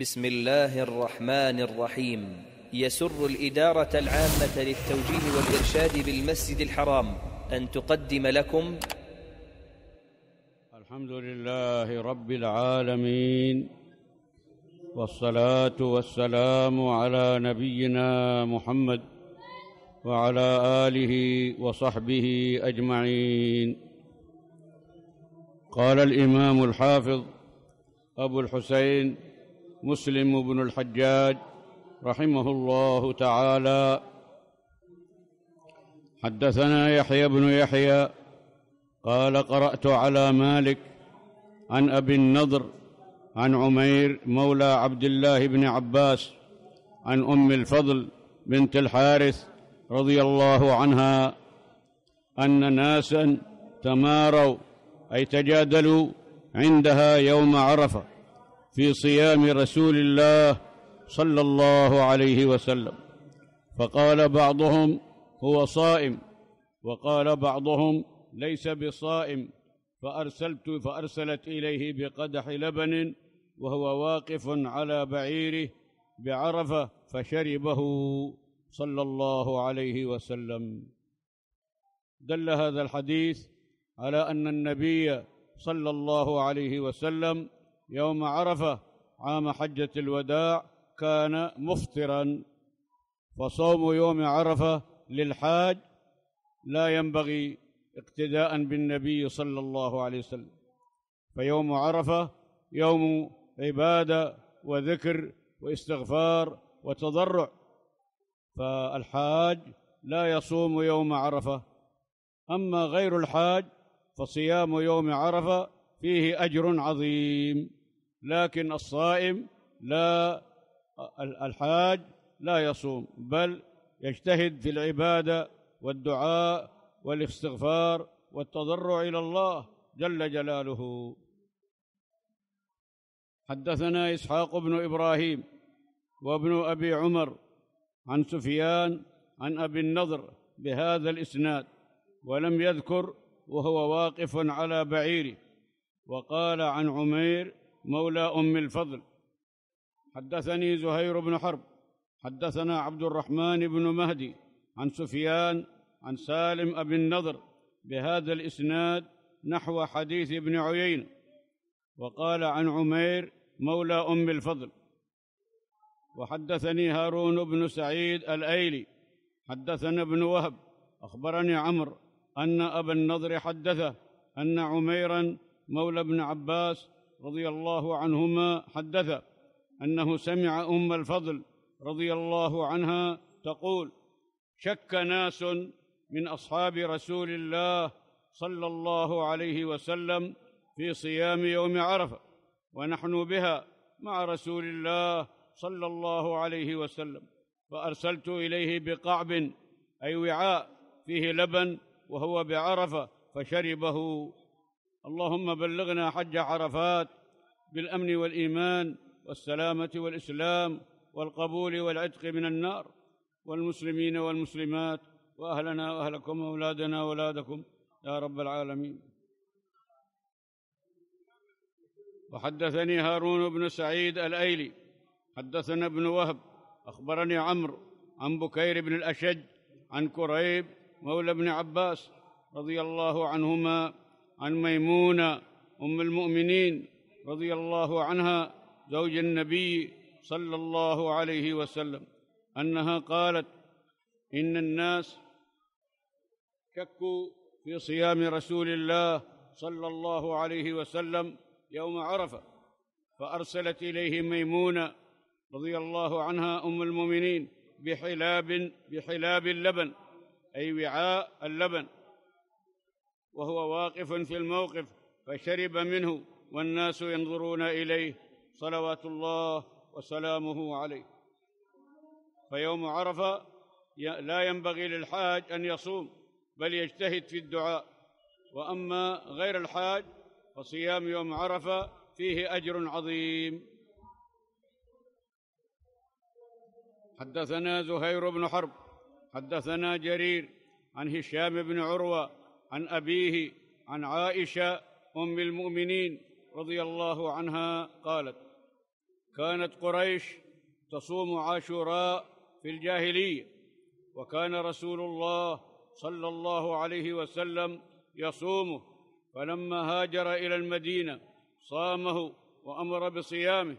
بسم الله الرحمن الرحيم يسر الإدارة العامة للتوجيه والإرشاد بالمسجد الحرام أن تقدم لكم الحمد لله رب العالمين والصلاة والسلام على نبينا محمد وعلى آله وصحبه أجمعين قال الإمام الحافظ أبو الحسين مسلم بن الحجاج رحمه الله تعالى حدثنا يحيى بن يحيى قال قرأت على مالك عن أبي النضر عن عمير مولى عبد الله بن عباس عن أم الفضل بنت الحارث رضي الله عنها أن ناسا تماروا أي تجادلوا عندها يوم عرفة في صيام رسول الله صلى الله عليه وسلم فقال بعضهم هو صائم وقال بعضهم ليس بصائم فأرسلت فأرسلت إليه بقدح لبن وهو واقف على بعيره بعرفة فشربه صلى الله عليه وسلم دل هذا الحديث على أن النبي صلى الله عليه وسلم يوم عرفة عام حجة الوداع كان مفطرا فصوم يوم عرفة للحاج لا ينبغي اقتداء بالنبي صلى الله عليه وسلم فيوم عرفة يوم عبادة وذكر واستغفار وتضرع فالحاج لا يصوم يوم عرفة أما غير الحاج فصيام يوم عرفة فيه أجر عظيم لكن الصائم لا الحاج لا يصوم بل يجتهد في العباده والدعاء والاستغفار والتضرع الى الله جل جلاله حدثنا اسحاق بن ابراهيم وابن ابي عمر عن سفيان عن ابي النضر بهذا الاسناد ولم يذكر وهو واقف على بعيره وقال عن عمير مولى أم الفضل حدثني زهير بن حرب حدثنا عبد الرحمن بن مهدي عن سفيان عن سالم أبي النضر بهذا الإسناد نحو حديث ابن عيينة وقال عن عمير مولى أم الفضل وحدثني هارون بن سعيد الأيلي حدثنا ابن وهب أخبرني عمرو أن أبا النضر حدثه أن عميرا مولى ابن عباس رضي الله عنهما حدث انه سمع ام الفضل رضي الله عنها تقول شك ناس من اصحاب رسول الله صلى الله عليه وسلم في صيام يوم عرفه ونحن بها مع رسول الله صلى الله عليه وسلم فارسلت اليه بقعب اي وعاء فيه لبن وهو بعرفه فشربه اللهم بلغنا حج عرفات بالامن والايمان والسلامه والاسلام والقبول والعتق من النار والمسلمين والمسلمات واهلنا واهلكم واولادنا واولادكم يا رب العالمين وحدثني هارون بن سعيد الايلي حدثنا ابن وهب اخبرني عمرو عن بكير بن الاشج عن كريب مولى ابن عباس رضي الله عنهما عن ميمونة أم المؤمنين رضي الله عنها زوج النبي صلى الله عليه وسلم أنها قالت إن الناس شكوا في صيام رسول الله صلى الله عليه وسلم يوم عرفة فأرسلت إليه ميمونة رضي الله عنها أم المؤمنين بحلاب بحلاب اللبن أي وعاء اللبن وهو واقف في الموقف فشرب منه والناس ينظرون اليه صلوات الله وسلامه عليه فيوم عرفه لا ينبغي للحاج ان يصوم بل يجتهد في الدعاء واما غير الحاج فصيام يوم عرفه فيه اجر عظيم حدثنا زهير بن حرب حدثنا جرير عن هشام بن عروه عن أبيه عن عائشة أم المؤمنين رضي الله عنها قالت كانت قريش تصوم عاشوراء في الجاهلية وكان رسول الله صلى الله عليه وسلم يصومه فلما هاجر إلى المدينة صامه وأمر بصيامه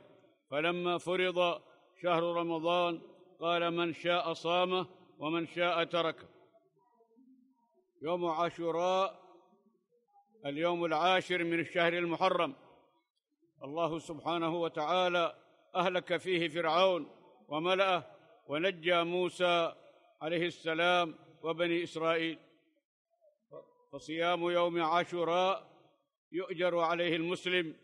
فلما فرض شهر رمضان قال من شاء صامه ومن شاء تركه يوم عاشوراء اليوم العاشر من الشهر المحرم الله سبحانه وتعالى اهلك فيه فرعون وملاه ونجى موسى عليه السلام وبني اسرائيل فصيام يوم عاشوراء يؤجر عليه المسلم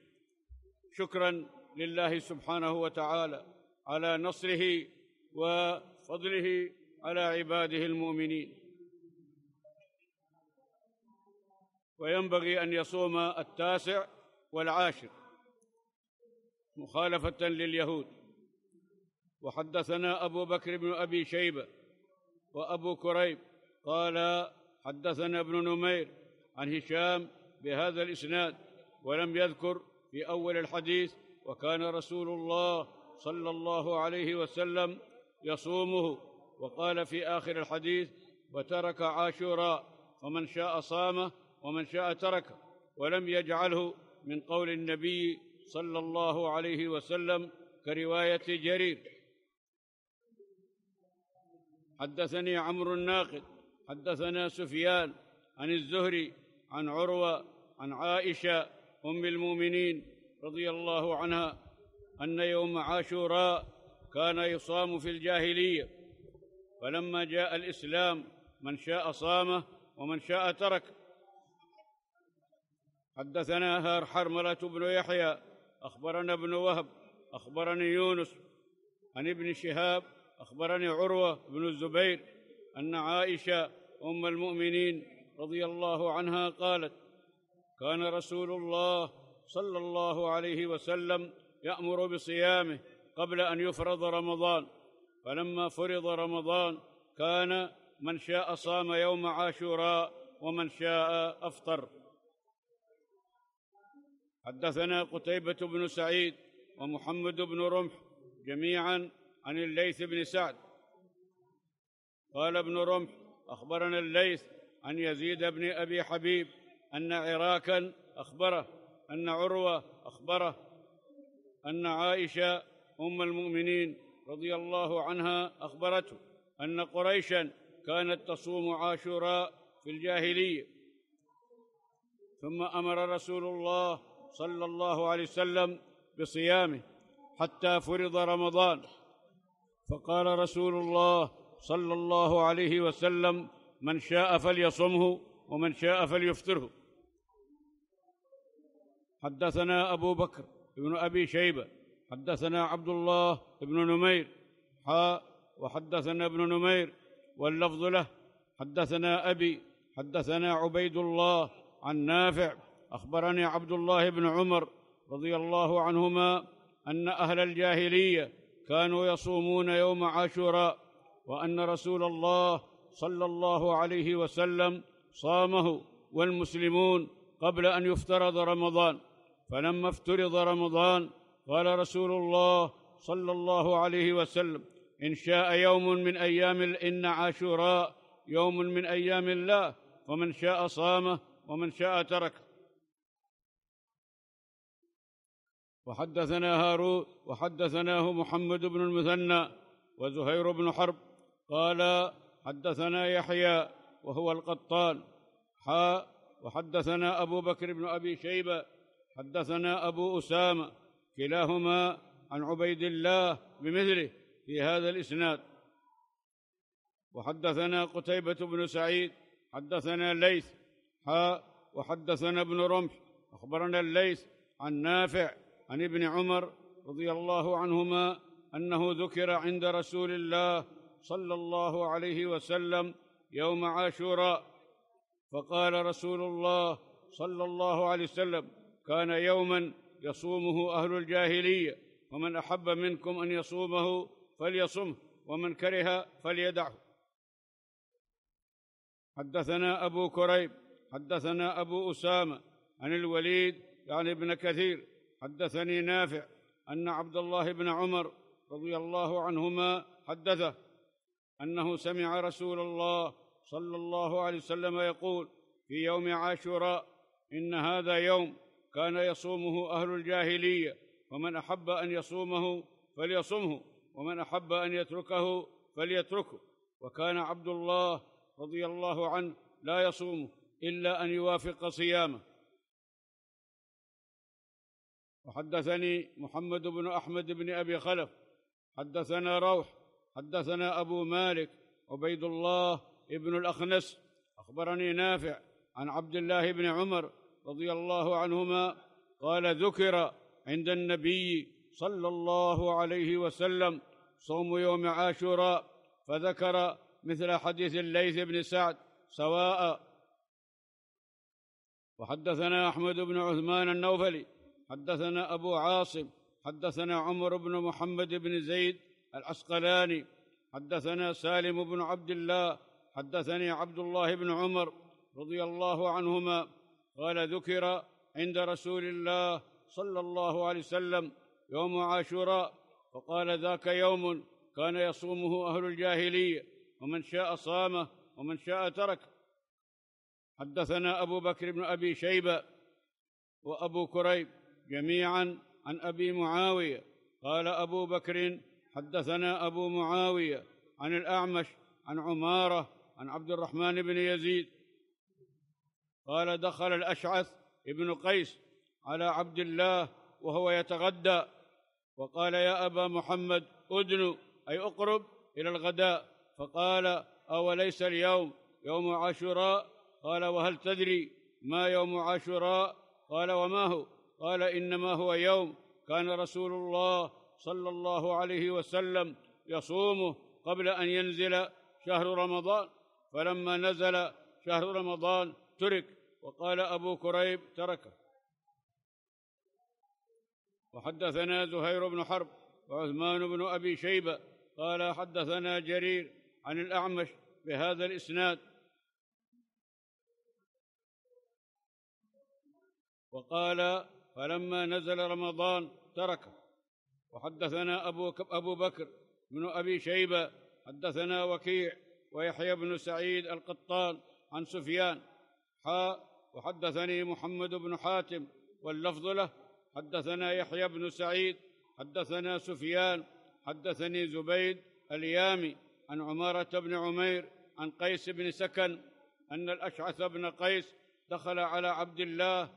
شكرا لله سبحانه وتعالى على نصره وفضله على عباده المؤمنين وينبغي ان يصوم التاسع والعاشر مخالفه لليهود وحدثنا ابو بكر بن ابي شيبه وابو كريب قال حدثنا ابن نمير عن هشام بهذا الاسناد ولم يذكر في اول الحديث وكان رسول الله صلى الله عليه وسلم يصومه وقال في اخر الحديث وترك عاشوراء فمن شاء صامه ومن شاء تركه ولم يجعله من قول النبي صلى الله عليه وسلم كروايه جرير حدثني عمرو الناقد حدثنا سفيان عن الزهري عن عروه عن عائشه ام المؤمنين رضي الله عنها ان يوم عاشوراء كان يصام في الجاهليه فلما جاء الاسلام من شاء صامه ومن شاء تركه حدثنا هار حرملة بن يحيى أخبرنا ابن وهب أخبرني يونس عن ابن شهاب أخبرني عروة بن الزبير أن عائشة أم المؤمنين رضي الله عنها قالت كان رسول الله صلى الله عليه وسلم يأمر بصيامه قبل أن يفرض رمضان فلما فرض رمضان كان من شاء صام يوم عاشوراء ومن شاء أفطر حدثنا قتيبة بن سعيد ومحمد بن رمح جميعا عن الليث بن سعد قال ابن رمح أخبرنا الليث عن يزيد بن أبي حبيب أن عراكا أخبره أن عروة أخبره أن عائشة أم المؤمنين رضي الله عنها أخبرته أن قريشا كانت تصوم عاشوراء في الجاهلية ثم أمر رسول الله صلى الله عليه وسلم بصيامه حتى فرض رمضان فقال رسول الله صلى الله عليه وسلم من شاء فليصمه ومن شاء فليفطره حدثنا ابو بكر بن ابي شيبه حدثنا عبد الله بن نمير حاء وحدثنا ابن نمير واللفظ له حدثنا ابي حدثنا عبيد الله عن نافع اخبرني عبد الله بن عمر رضي الله عنهما ان اهل الجاهليه كانوا يصومون يوم عاشوراء وان رسول الله صلى الله عليه وسلم صامه والمسلمون قبل ان يفترض رمضان فلما افترض رمضان قال رسول الله صلى الله عليه وسلم ان شاء يوم من ايام ان عاشوراء يوم من ايام الله ومن شاء صامه ومن شاء تركه وحدثنا هارون وحدثناه محمد بن المثنى وزهير بن حرب قال حدثنا يحيى وهو القطان حاء وحدثنا أبو بكر بن أبي شيبة حدثنا أبو أسامة كلاهما عن عبيد الله بمثله في هذا الإسناد وحدثنا قتيبة بن سعيد حدثنا ليث حاء وحدثنا ابن رمح أخبرنا الليث عن نافع عن ابن عمر رضي الله عنهما انه ذكر عند رسول الله صلى الله عليه وسلم يوم عاشوراء فقال رسول الله صلى الله عليه وسلم كان يوما يصومه اهل الجاهليه ومن احب منكم ان يصومه فليصمه ومن كره فليدعه حدثنا ابو كريب حدثنا ابو اسامه عن الوليد يعني ابن كثير حدثني نافع ان عبد الله بن عمر رضي الله عنهما حدثه انه سمع رسول الله صلى الله عليه وسلم يقول في يوم عاشوراء ان هذا يوم كان يصومه اهل الجاهليه فمن احب ان يصومه فليصمه ومن احب ان يتركه فليتركه وكان عبد الله رضي الله عنه لا يصومه الا ان يوافق صيامه وحدثني محمد بن احمد بن ابي خلف حدثنا روح حدثنا ابو مالك عبيد الله ابن الاخنس اخبرني نافع عن عبد الله بن عمر رضي الله عنهما قال ذكر عند النبي صلى الله عليه وسلم صوم يوم عاشوراء فذكر مثل حديث الليث بن سعد سواء وحدثنا احمد بن عثمان النوفلي حدثنا أبو عاصم حدثنا عمر بن محمد بن زيد العسقلاني حدثنا سالم بن عبد الله حدثني عبد الله بن عمر رضي الله عنهما قال ذكر عند رسول الله صلى الله عليه وسلم يوم عاشوراء فقال ذاك يوم كان يصومه اهل الجاهليه ومن شاء صامه ومن شاء ترك حدثنا ابو بكر بن ابي شيبه وابو كريب جميعا عن ابي معاويه قال ابو بكر حدثنا ابو معاويه عن الاعمش عن عماره عن عبد الرحمن بن يزيد قال دخل الاشعث ابن قيس على عبد الله وهو يتغدى وقال يا ابا محمد ادنو اي اقرب الى الغداء فقال اوليس اليوم يوم عاشوراء قال وهل تدري ما يوم عاشوراء قال وما هو قال انما هو يوم كان رسول الله صلى الله عليه وسلم يصومه قبل ان ينزل شهر رمضان فلما نزل شهر رمضان ترك وقال ابو كريب تركه وحدثنا زهير بن حرب وعثمان بن ابي شيبه قال حدثنا جرير عن الاعمش بهذا الاسناد وقال فلما نزل رمضان تركه وحدثنا أبو, أبو بكر بن أبي شيبة حدثنا وكيع ويحيى بن سعيد القطان عن سفيان حاء وحدثني محمد بن حاتم واللفظ له حدثنا يحيى بن سعيد حدثنا سفيان حدثني زبيد اليامي عن عمارة بن عمير عن قيس بن سكن أن الأشعث بن قيس دخل على عبد الله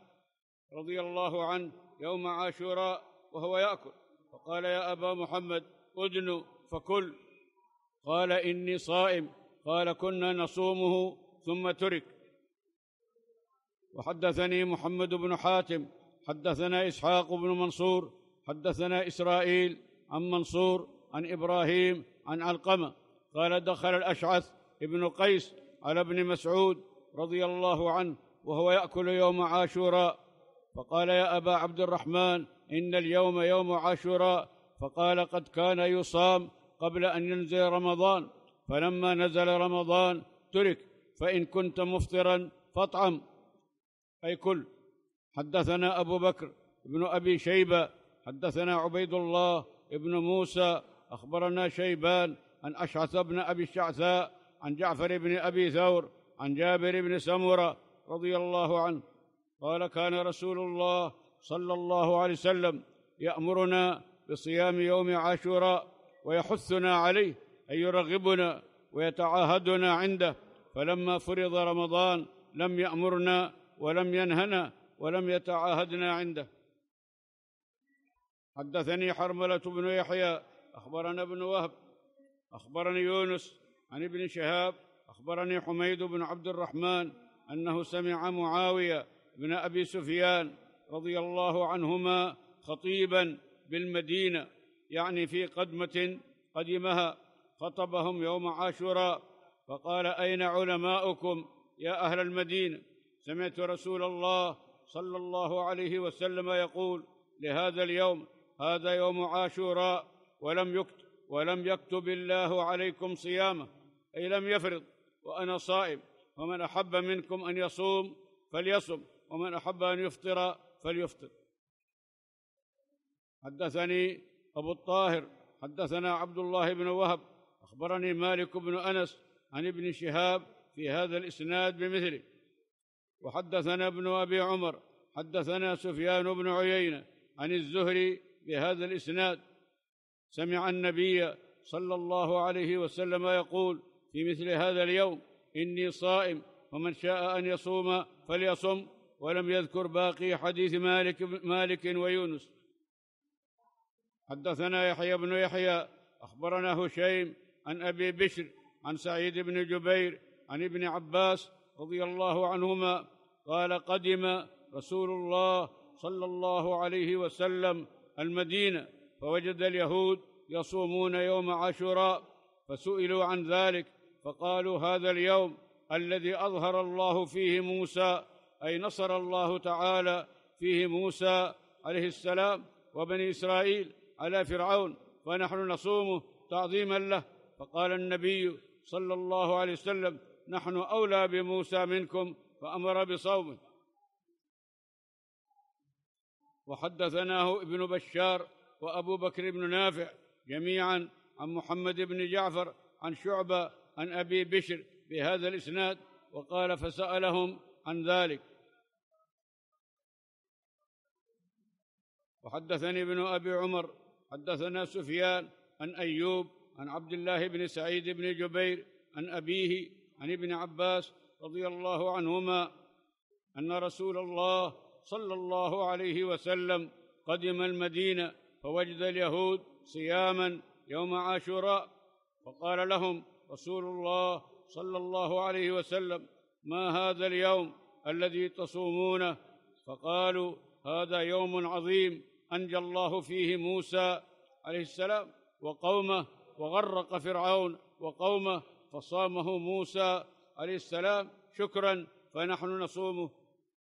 رضي الله عنه يوم عاشوراء وهو ياكل فقال يا ابا محمد ادن فكل قال اني صائم قال كنا نصومه ثم ترك وحدثني محمد بن حاتم حدثنا اسحاق بن منصور حدثنا اسرائيل عن منصور عن ابراهيم عن علقمه قال دخل الاشعث ابن قيس على ابن مسعود رضي الله عنه وهو ياكل يوم عاشوراء فقال يا أبا عبد الرحمن إن اليوم يوم عاشوراء فقال قد كان يصام قبل أن ينزل رمضان فلما نزل رمضان ترك فإن كنت مفطرا فاطعم أي كل حدثنا أبو بكر بن أبي شيبة حدثنا عبيد الله بن موسى أخبرنا شيبان عن أشعث بن أبي الشعثاء عن جعفر بن أبي ثور عن جابر بن سمرة رضي الله عنه قال كان رسول الله صلى الله عليه وسلم يامرنا بصيام يوم عاشوراء ويحثنا عليه ان يرغبنا ويتعاهدنا عنده فلما فرض رمضان لم يامرنا ولم ينهنا ولم يتعاهدنا عنده حدثني حرمله بن يحيى اخبرنا ابن وهب اخبرني يونس عن ابن شهاب اخبرني حميد بن عبد الرحمن انه سمع معاويه بن ابي سفيان رضي الله عنهما خطيبا بالمدينه يعني في قدمه قدمها خطبهم يوم عاشوراء فقال اين علماؤكم يا اهل المدينه سمعت رسول الله صلى الله عليه وسلم يقول لهذا اليوم هذا يوم عاشوراء ولم يكتب ولم يكتب الله عليكم صيامه اي لم يفرض وانا صائم ومن احب منكم ان يصوم فليصم ومن أحب أن يفطر فليفطر حدثني أبو الطاهر حدثنا عبد الله بن وهب أخبرني مالك بن أنس عن ابن شهاب في هذا الإسناد بمثله وحدثنا ابن أبي عمر حدثنا سفيان بن عيينة عن الزهري بهذا الإسناد سمع النبي صلى الله عليه وسلم يقول في مثل هذا اليوم إني صائم ومن شاء أن يصوم فليصم ولم يذكر باقي حديث مالك مالك ويونس حدثنا يحيى بن يحيى اخبرنا هشيم عن ابي بشر عن سعيد بن جبير عن ابن عباس رضي الله عنهما قال قدم رسول الله صلى الله عليه وسلم المدينه فوجد اليهود يصومون يوم عاشوراء فسئلوا عن ذلك فقالوا هذا اليوم الذي اظهر الله فيه موسى اي نصر الله تعالى فيه موسى عليه السلام وبني اسرائيل على فرعون فنحن نصومه تعظيما له فقال النبي صلى الله عليه وسلم نحن اولى بموسى منكم فامر بصومه وحدثناه ابن بشار وابو بكر بن نافع جميعا عن محمد بن جعفر عن شعبه عن ابي بشر بهذا الاسناد وقال فسالهم عن ذلك وحدثني ابن ابي عمر حدثنا سفيان عن ايوب عن عبد الله بن سعيد بن جبير عن ابيه عن ابن عباس رضي الله عنهما ان رسول الله صلى الله عليه وسلم قدم المدينه فوجد اليهود صياما يوم عاشوراء فقال لهم رسول الله صلى الله عليه وسلم ما هذا اليوم الذي تصومونه فقالوا هذا يوم عظيم أنجى الله فيه موسى عليه السلام وقومه وغرق فرعون وقومه فصامه موسى عليه السلام شكرا فنحن نصومه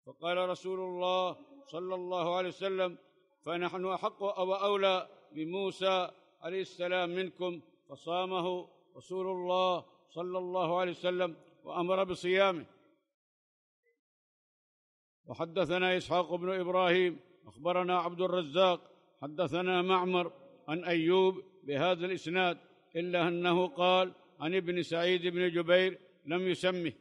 فقال رسول الله صلى الله عليه وسلم فنحن أحق أو أولى بموسى عليه السلام منكم فصامه رسول الله صلى الله عليه وسلم وأمر بصيامه وحدثنا إسحاق بن إبراهيم أخبرنا عبد الرزاق حدثنا معمر عن أيوب بهذا الإسناد إلا أنه قال عن ابن سعيد بن جبير لم يسمه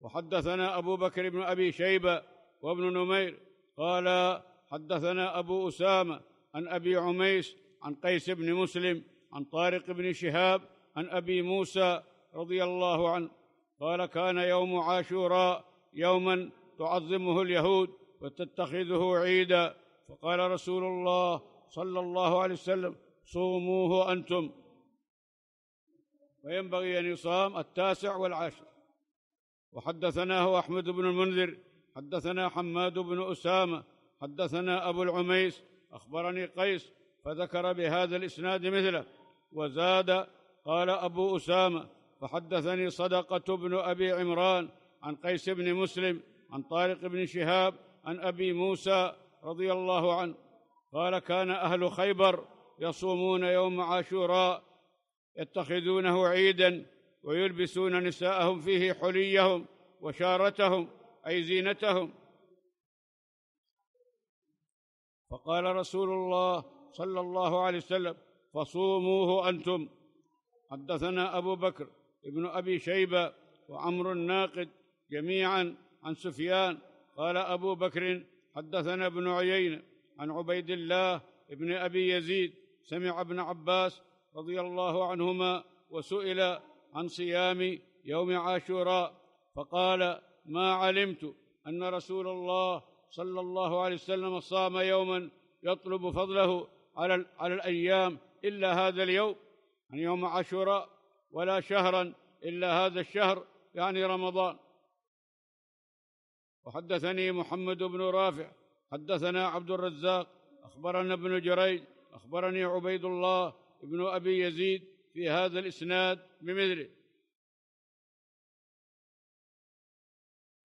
وحدثنا أبو بكر بن أبي شيبة وابن نمير قال حدثنا أبو أسامة عن أبي عميس عن قيس بن مسلم عن طارق بن شهاب عن أبي موسى رضي الله عنه قال كان يوم عاشوراء يوما تعظمه اليهود وتتخذه عيدا فقال رسول الله صلى الله عليه وسلم صوموه أنتم وينبغي أن يصام التاسع والعاشر وحدثناه أحمد بن المنذر حدثنا حماد بن أسامة حدثنا أبو العميس أخبرني قيس فذكر بهذا الإسناد مثله وزاد قال أبو أسامة فحدثني صدقة بن أبي عمران عن قيس بن مسلم عن طارق بن شهاب عن ابي موسى رضي الله عنه قال كان اهل خيبر يصومون يوم عاشوراء يتخذونه عيدا ويلبسون نساءهم فيه حليهم وشارتهم اي زينتهم فقال رسول الله صلى الله عليه وسلم فصوموه انتم حدثنا ابو بكر ابن ابي شيبه وعمر الناقد جميعا عن سفيان قال أبو بكر حدثنا ابن عيينة عن عبيد الله ابن أبي يزيد سمع ابن عباس رضي الله عنهما وسئل عن صيام يوم عاشوراء فقال ما علمت أن رسول الله صلى الله عليه وسلم صام يوما يطلب فضله على على الأيام إلا هذا اليوم يعني يوم عاشوراء ولا شهرا إلا هذا الشهر يعني رمضان وحدثني محمد بن رافع حدثنا عبد الرزاق اخبرنا ابن جريج اخبرني عبيد الله بن ابي يزيد في هذا الاسناد بمثله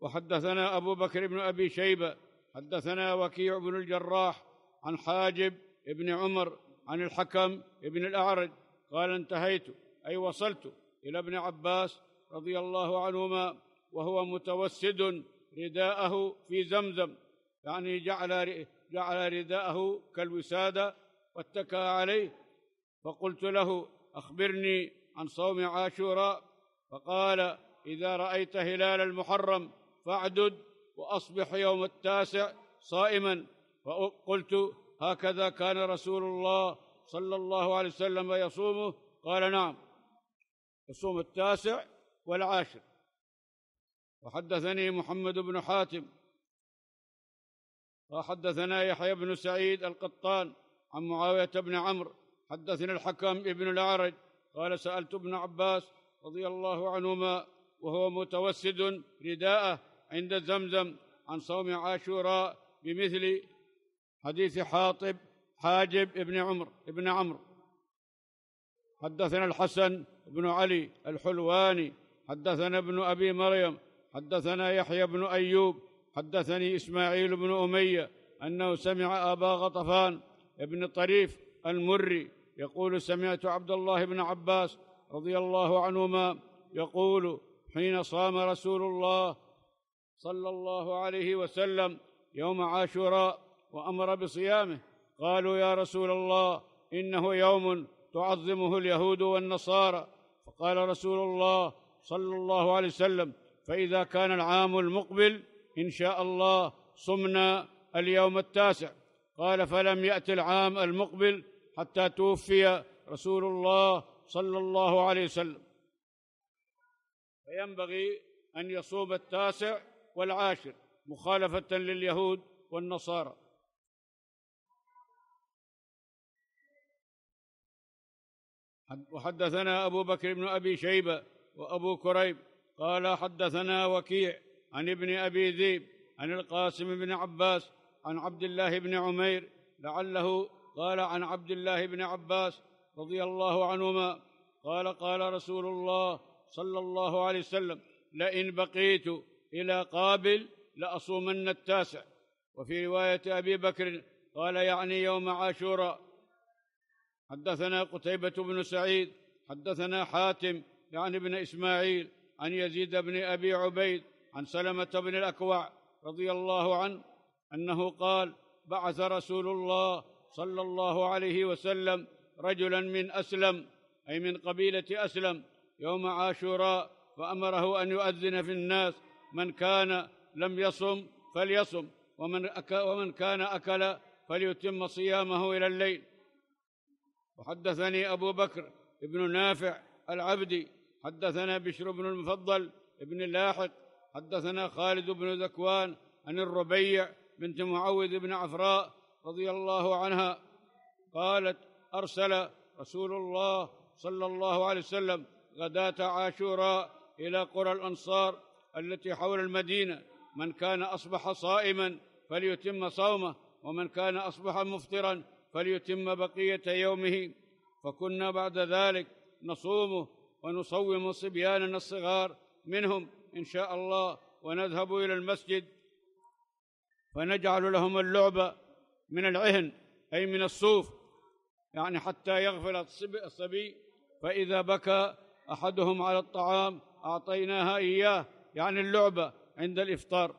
وحدثنا ابو بكر بن ابي شيبه حدثنا وكيع بن الجراح عن حاجب بن عمر عن الحكم بن الاعرج قال انتهيت اي وصلت الى ابن عباس رضي الله عنهما وهو متوسد رداءه في زمزم يعني جعل جعل رداءه كالوساده واتكى عليه فقلت له اخبرني عن صوم عاشوراء فقال اذا رايت هلال المحرم فاعدد واصبح يوم التاسع صائما فقلت هكذا كان رسول الله صلى الله عليه وسلم يصومه قال نعم يصوم التاسع والعاشر وحدثني محمد بن حاتم وحدثنا يحيى بن سعيد القطان عن معاوية بن عمرو حدثنا الحكم ابن الأعرج قال سألت ابن عباس رضي الله عنهما وهو متوسد رداءه عند زمزم عن صوم عاشوراء بمثل حديث حاطب حاجب ابن عمر ابن عمرو حدثنا الحسن بن علي الحلواني حدثنا ابن ابي مريم حدثنا يحيى بن ايوب حدثني اسماعيل بن اميه انه سمع ابا غطفان ابن طريف المري يقول سمعت عبد الله بن عباس رضي الله عنهما يقول حين صام رسول الله صلى الله عليه وسلم يوم عاشوراء وامر بصيامه قالوا يا رسول الله انه يوم تعظمه اليهود والنصارى فقال رسول الله صلى الله عليه وسلم فإذا كان العام المقبل إن شاء الله صمنا اليوم التاسع قال فلم يأت العام المقبل حتى توفي رسول الله صلى الله عليه وسلم فينبغي أن يصوم التاسع والعاشر مخالفة لليهود والنصارى وحدثنا أبو بكر بن أبي شيبة وأبو كريب قال حدثنا وكيع عن ابن ابي ذئب عن القاسم بن عباس عن عبد الله بن عمير لعله قال عن عبد الله بن عباس رضي الله عنهما قال قال رسول الله صلى الله عليه وسلم لئن بقيت الى قابل لاصومن التاسع وفي روايه ابي بكر قال يعني يوم عاشوراء حدثنا قتيبه بن سعيد حدثنا حاتم يعني ابن اسماعيل عن يزيد بن أبي عبيد عن سلمة بن الأكوع رضي الله عنه أنه قال بعث رسول الله صلى الله عليه وسلم رجلا من أسلم أي من قبيلة أسلم يوم عاشوراء فأمره أن يؤذن في الناس من كان لم يصم فليصم ومن, أك ومن كان أكل فليتم صيامه إلى الليل وحدثني أبو بكر ابن نافع العبدي حدثنا بشر بن المفضل بن اللاحق حدثنا خالد بن ذكوان عن الربيع بنت معوذ بن عفراء رضي الله عنها قالت ارسل رسول الله صلى الله عليه وسلم غداه عاشوراء الى قرى الانصار التي حول المدينه من كان اصبح صائما فليتم صومه ومن كان اصبح مفطرا فليتم بقيه يومه فكنا بعد ذلك نصومه ونصوم صبياننا الصغار منهم إن شاء الله ونذهب إلى المسجد فنجعل لهم اللعبة من العهن أي من الصوف يعني حتى يغفل الصبي فإذا بكى أحدهم على الطعام أعطيناها إياه يعني اللعبة عند الإفطار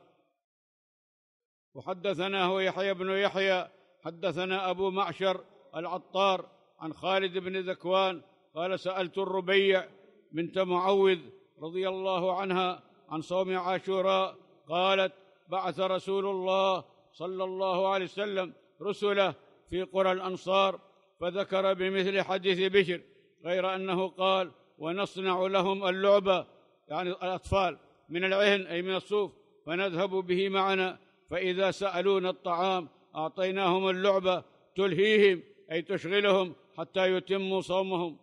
وحدثنا هو يحيى بن يحيى حدثنا أبو معشر العطار عن خالد بن ذكوان قال سألت الربيع بنت معوذ رضي الله عنها عن صوم عاشوراء قالت بعث رسول الله صلى الله عليه وسلم رسله في قرى الأنصار فذكر بمثل حديث بشر غير أنه قال ونصنع لهم اللعبة يعني الأطفال من العهن أي من الصوف فنذهب به معنا فإذا سألونا الطعام أعطيناهم اللعبة تلهيهم أي تشغلهم حتى يتموا صومهم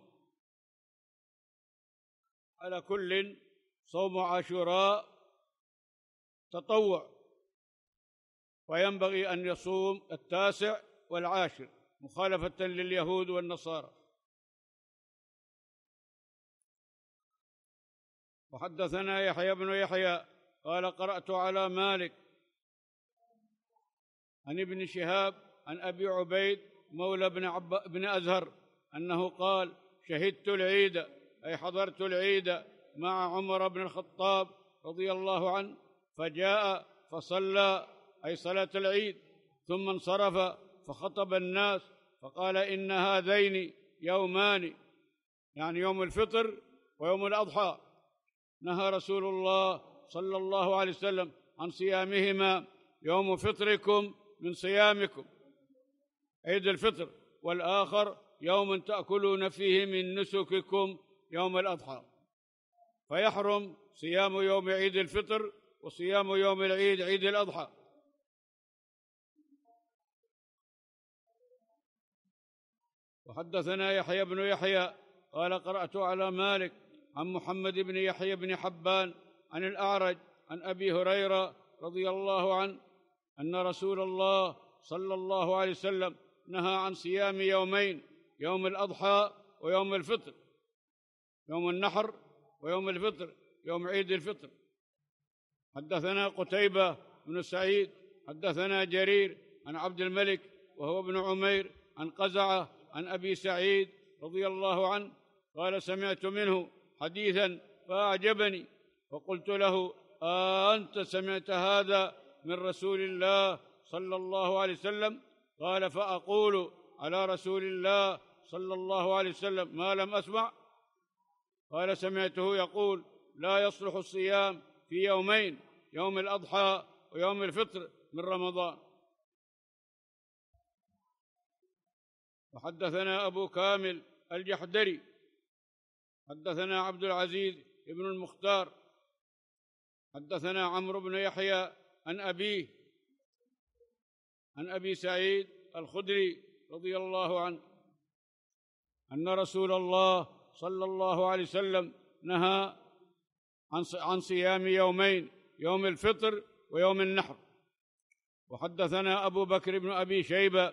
على كل صوم عاشوراء تطوع وينبغي أن يصوم التاسع والعاشر مخالفة لليهود والنصارى وحدثنا يحيى بن يحيى قال قرأت على مالك عن ابن شهاب عن أبي عبيد مولى بن, عب... بن أزهر أنه قال شهدت العيد أي حضرت العيد مع عمر بن الخطاب رضي الله عنه فجاء فصلى أي صلاة العيد ثم انصرف فخطب الناس فقال إن هذين يومان يعني يوم الفطر ويوم الأضحى نهى رسول الله صلى الله عليه وسلم عن صيامهما يوم فطركم من صيامكم عيد الفطر والآخر يوم تأكلون فيه من نسككم يوم الأضحى فيحرم صيام يوم عيد الفطر وصيام يوم العيد عيد الأضحى وحدثنا يحيى بن يحيى قال قرأت على مالك عن محمد بن يحيى بن حبان عن الأعرج عن أبي هريرة رضي الله عنه أن رسول الله صلى الله عليه وسلم نهى عن صيام يومين يوم الأضحى ويوم الفطر يوم النحر ويوم الفطر يوم عيد الفطر حدثنا قتيبة بن سعيد حدثنا جرير عن عبد الملك وهو ابن عمير عن قزعة عن أبي سعيد رضي الله عنه قال سمعت منه حديثا فأعجبني فقلت له أنت سمعت هذا من رسول الله صلى الله عليه وسلم قال فأقول على رسول الله صلى الله عليه وسلم ما لم أسمع قال سمعته يقول لا يصلح الصيام في يومين يوم الأضحى ويوم الفطر من رمضان وحدثنا أبو كامل الجحدري حدثنا عبد العزيز بن المختار حدثنا عمرو بن يحيى عن أبيه عن أبي سعيد الخدري رضي الله عنه أن رسول الله صلى الله عليه وسلم نهى عن صيام يومين يوم الفطر ويوم النحر وحدثنا أبو بكر بن أبي شيبة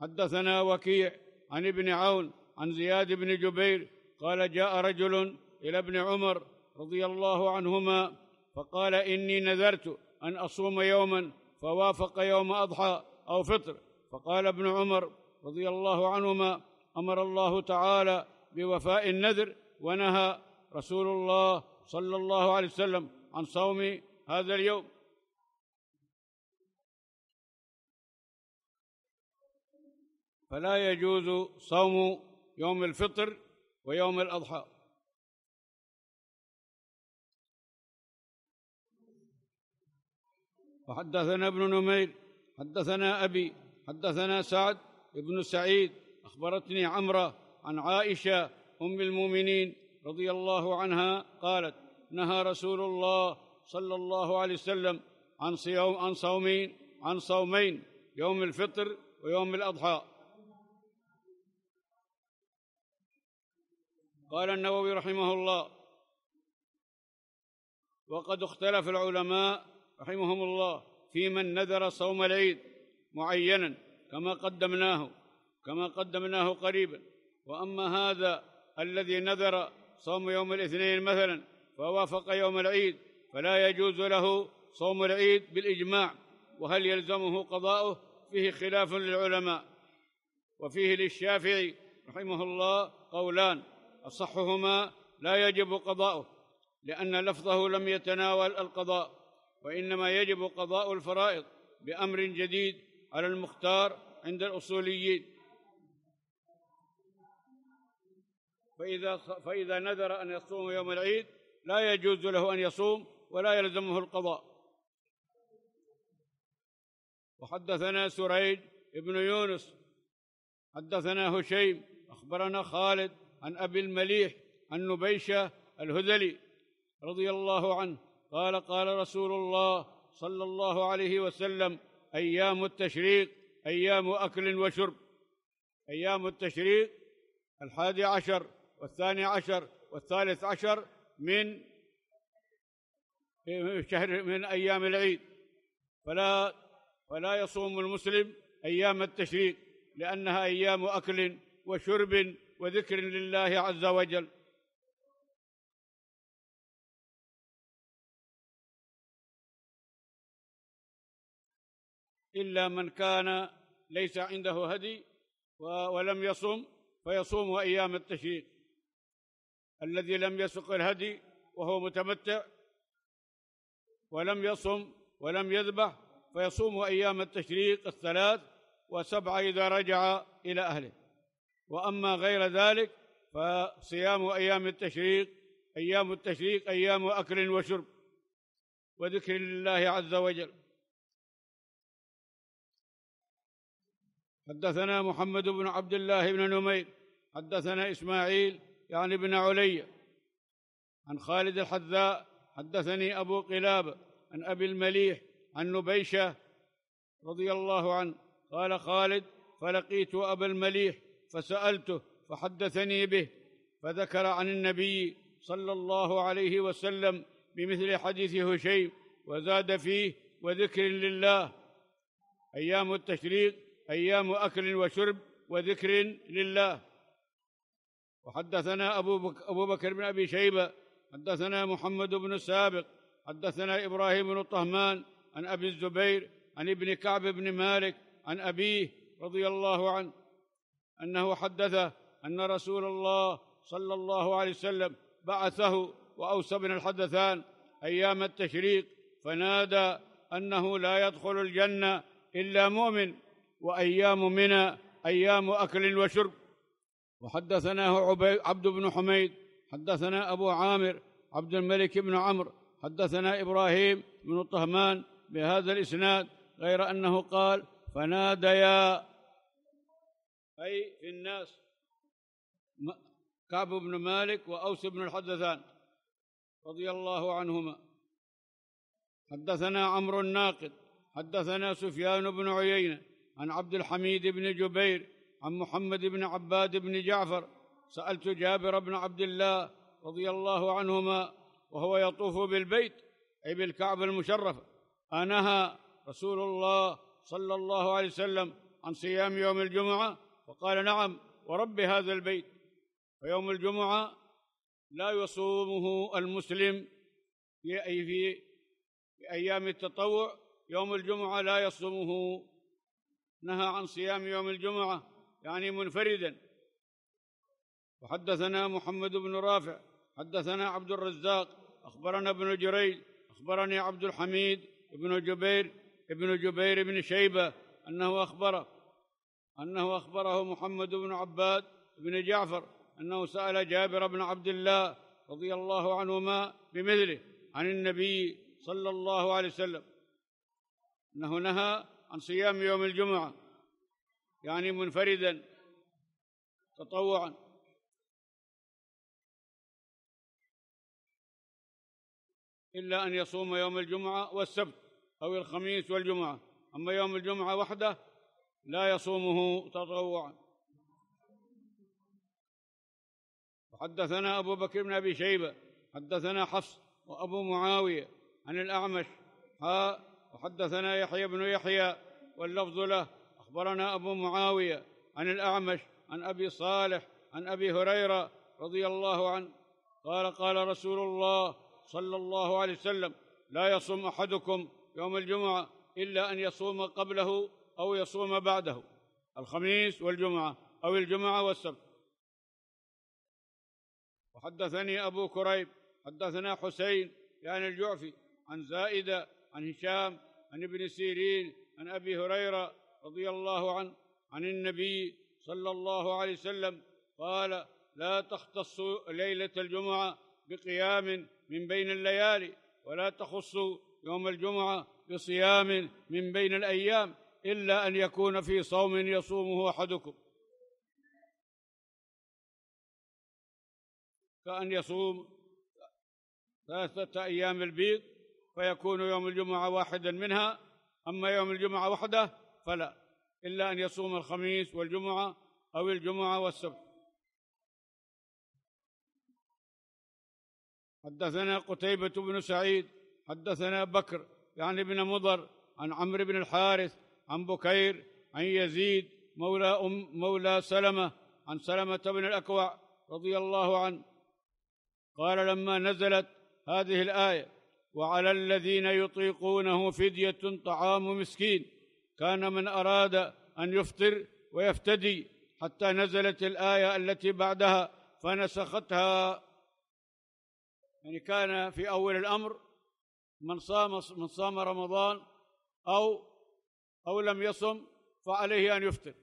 حدثنا وكيع عن ابن عون عن زياد بن جبير قال جاء رجل إلى ابن عمر رضي الله عنهما فقال إني نذرت أن أصوم يوما فوافق يوم أضحى أو فطر فقال ابن عمر رضي الله عنهما أمر الله تعالى بوفاء النذر ونهى رسول الله صلى الله عليه وسلم عن صوم هذا اليوم فلا يجوز صوم يوم الفطر ويوم الاضحى وحدثنا ابن نمير حدثنا ابي حدثنا سعد بن سعيد اخبرتني عمره عن عائشه ام المؤمنين رضي الله عنها قالت نهى رسول الله صلى الله عليه وسلم عن صيام عن صومين عن صومين يوم الفطر ويوم الاضحى قال النووي رحمه الله وقد اختلف العلماء رحمهم الله في من نذر صوم العيد معينا كما قدمناه كما قدمناه قريبا واما هذا الذي نذر صوم يوم الاثنين مثلا فوافق يوم العيد فلا يجوز له صوم العيد بالاجماع وهل يلزمه قضاؤه فيه خلاف للعلماء وفيه للشافعي رحمه الله قولان اصحهما لا يجب قضاؤه لان لفظه لم يتناول القضاء وانما يجب قضاء الفرائض بامر جديد على المختار عند الاصوليين فإذا فإذا نذر أن يصوم يوم العيد لا يجوز له أن يصوم ولا يلزمه القضاء وحدثنا سريج ابن يونس حدثنا هشيم أخبرنا خالد عن أبي المليح عن نبيشة الهذلي رضي الله عنه قال قال رسول الله صلى الله عليه وسلم أيام التشريق أيام أكل وشرب أيام التشريق الحادي عشر والثاني عشر والثالث عشر من شهر من أيام العيد فلا فلا يصوم المسلم أيام التشريق لأنها أيام أكل وشرب وذكر لله عز وجل إلا من كان ليس عنده هدي ولم يصم فيصوم أيام التشريق الذي لم يسق الهدي وهو متمتع ولم يصم ولم يذبح فيصوم أيام التشريق الثلاث وسبعة إذا رجع إلى أهله وأما غير ذلك فصيام أيام التشريق أيام التشريق أيام أكل وشرب وذكر لله عز وجل حدثنا محمد بن عبد الله بن نمير حدثنا إسماعيل يعني ابن علي عن خالد الحذاء حدثني أبو قلاب عن أبي المليح عن نبيشة رضي الله عنه قال خالد فلقيت أبا المليح فسألته فحدثني به فذكر عن النبي صلى الله عليه وسلم بمثل حديث هشيم وزاد فيه وذكر لله أيام التشريق أيام أكل وشرب وذكر لله وحدثنا أبو, بك أبو بكر بن أبي شيبة حدثنا محمد بن السابق حدثنا إبراهيم بن الطهمان عن أبي الزبير عن ابن كعب بن مالك عن أبيه رضي الله عنه أنه حدث أن رسول الله صلى الله عليه وسلم بعثه وأوسى بن الحدثان أيام التشريق فنادى أنه لا يدخل الجنة إلا مؤمن وأيام منى أيام أكل وشرب وحدثناه عبد بن حميد حدثنا أبو عامر عبد الملك بن عمرو حدثنا إبراهيم بن الطهمان بهذا الإسناد غير أنه قال فناديا أي في الناس كعب بن مالك وأوس بن الحدثان رضي الله عنهما حدثنا عمرو الناقد حدثنا سفيان بن عيينة عن عبد الحميد بن جبير عن محمد بن عباد بن جعفر سالت جابر بن عبد الله رضي الله عنهما وهو يطوف بالبيت اي بالكعبه المشرفه انهى رسول الله صلى الله عليه وسلم عن صيام يوم الجمعه فقال نعم ورب هذا البيت فيوم الجمعه لا يصومه المسلم في اي في ايام التطوع يوم الجمعه لا يصومه نهى عن صيام يوم الجمعه يعني منفردا وحدثنا محمد بن رافع حدثنا عبد الرزاق أخبرنا ابن جريج أخبرني عبد الحميد بن جبير ابن جبير بن شيبة أنه أخبره أنه أخبره محمد بن عباد بن جعفر أنه سأل جابر بن عبد الله رضي الله عنهما بمثله عن النبي صلى الله عليه وسلم أنه نهى عن صيام يوم الجمعة يعني منفردا تطوعا إلا أن يصوم يوم الجمعة والسبت أو الخميس والجمعة أما يوم الجمعة وحده لا يصومه تطوعا حدثنا أبو بكر بن أبي شيبة حدثنا حفص وأبو معاوية عن الأعمش ها وحدثنا يحيى بن يحيى واللفظ له اخبرنا ابو معاويه عن الاعمش عن ابي صالح عن ابي هريره رضي الله عنه قال قال رسول الله صلى الله عليه وسلم لا يصوم احدكم يوم الجمعه الا ان يصوم قبله او يصوم بعده الخميس والجمعه او الجمعه والسبت وحدثني ابو كريب حدثنا حسين يعني الجعفي عن زائده عن هشام عن ابن سيرين عن ابي هريره رضي الله عنه عن النبي صلى الله عليه وسلم قال لا تختصوا ليله الجمعه بقيام من بين الليالي ولا تخصوا يوم الجمعه بصيام من بين الايام الا ان يكون في صوم يصومه احدكم كأن يصوم ثلاثة أيام البيض فيكون يوم الجمعة واحدا منها أما يوم الجمعة وحده فلا إلا أن يصوم الخميس والجمعة أو الجمعة والسبت حدثنا قتيبة بن سعيد حدثنا بكر يعني بن مضر عن عمرو بن الحارث عن بكير عن يزيد مولى أم مولى سلمة عن سلمة بن الأكوع رضي الله عنه قال لما نزلت هذه الآية وعلى الذين يطيقونه فدية طعام مسكين كان من أراد أن يفطر ويفتدي حتى نزلت الآية التي بعدها فنسختها يعني كان في أول الأمر من صام من صام رمضان أو أو لم يصم فعليه أن يفطر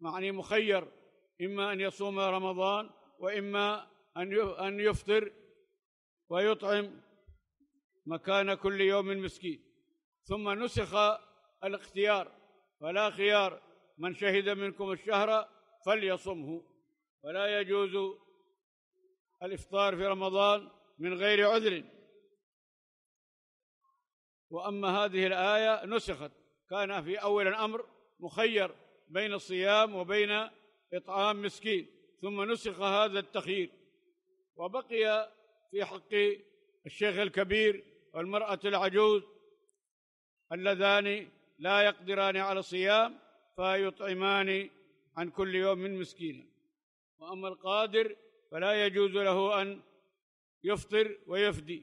معني مخير إما أن يصوم رمضان وإما أن أن يفطر ويطعم مكان كل يوم مسكين ثم نسخ الاختيار فلا خيار من شهد منكم الشهر فليصمه ولا يجوز الافطار في رمضان من غير عذر واما هذه الايه نسخت كان في اول الامر مخير بين الصيام وبين اطعام مسكين ثم نسخ هذا التخيير وبقي في حق الشيخ الكبير والمراه العجوز اللذان لا يقدران على الصيام فيطعمان عن كل يوم من مسكينا وأما القادر فلا يجوز له أن يفطر ويفدي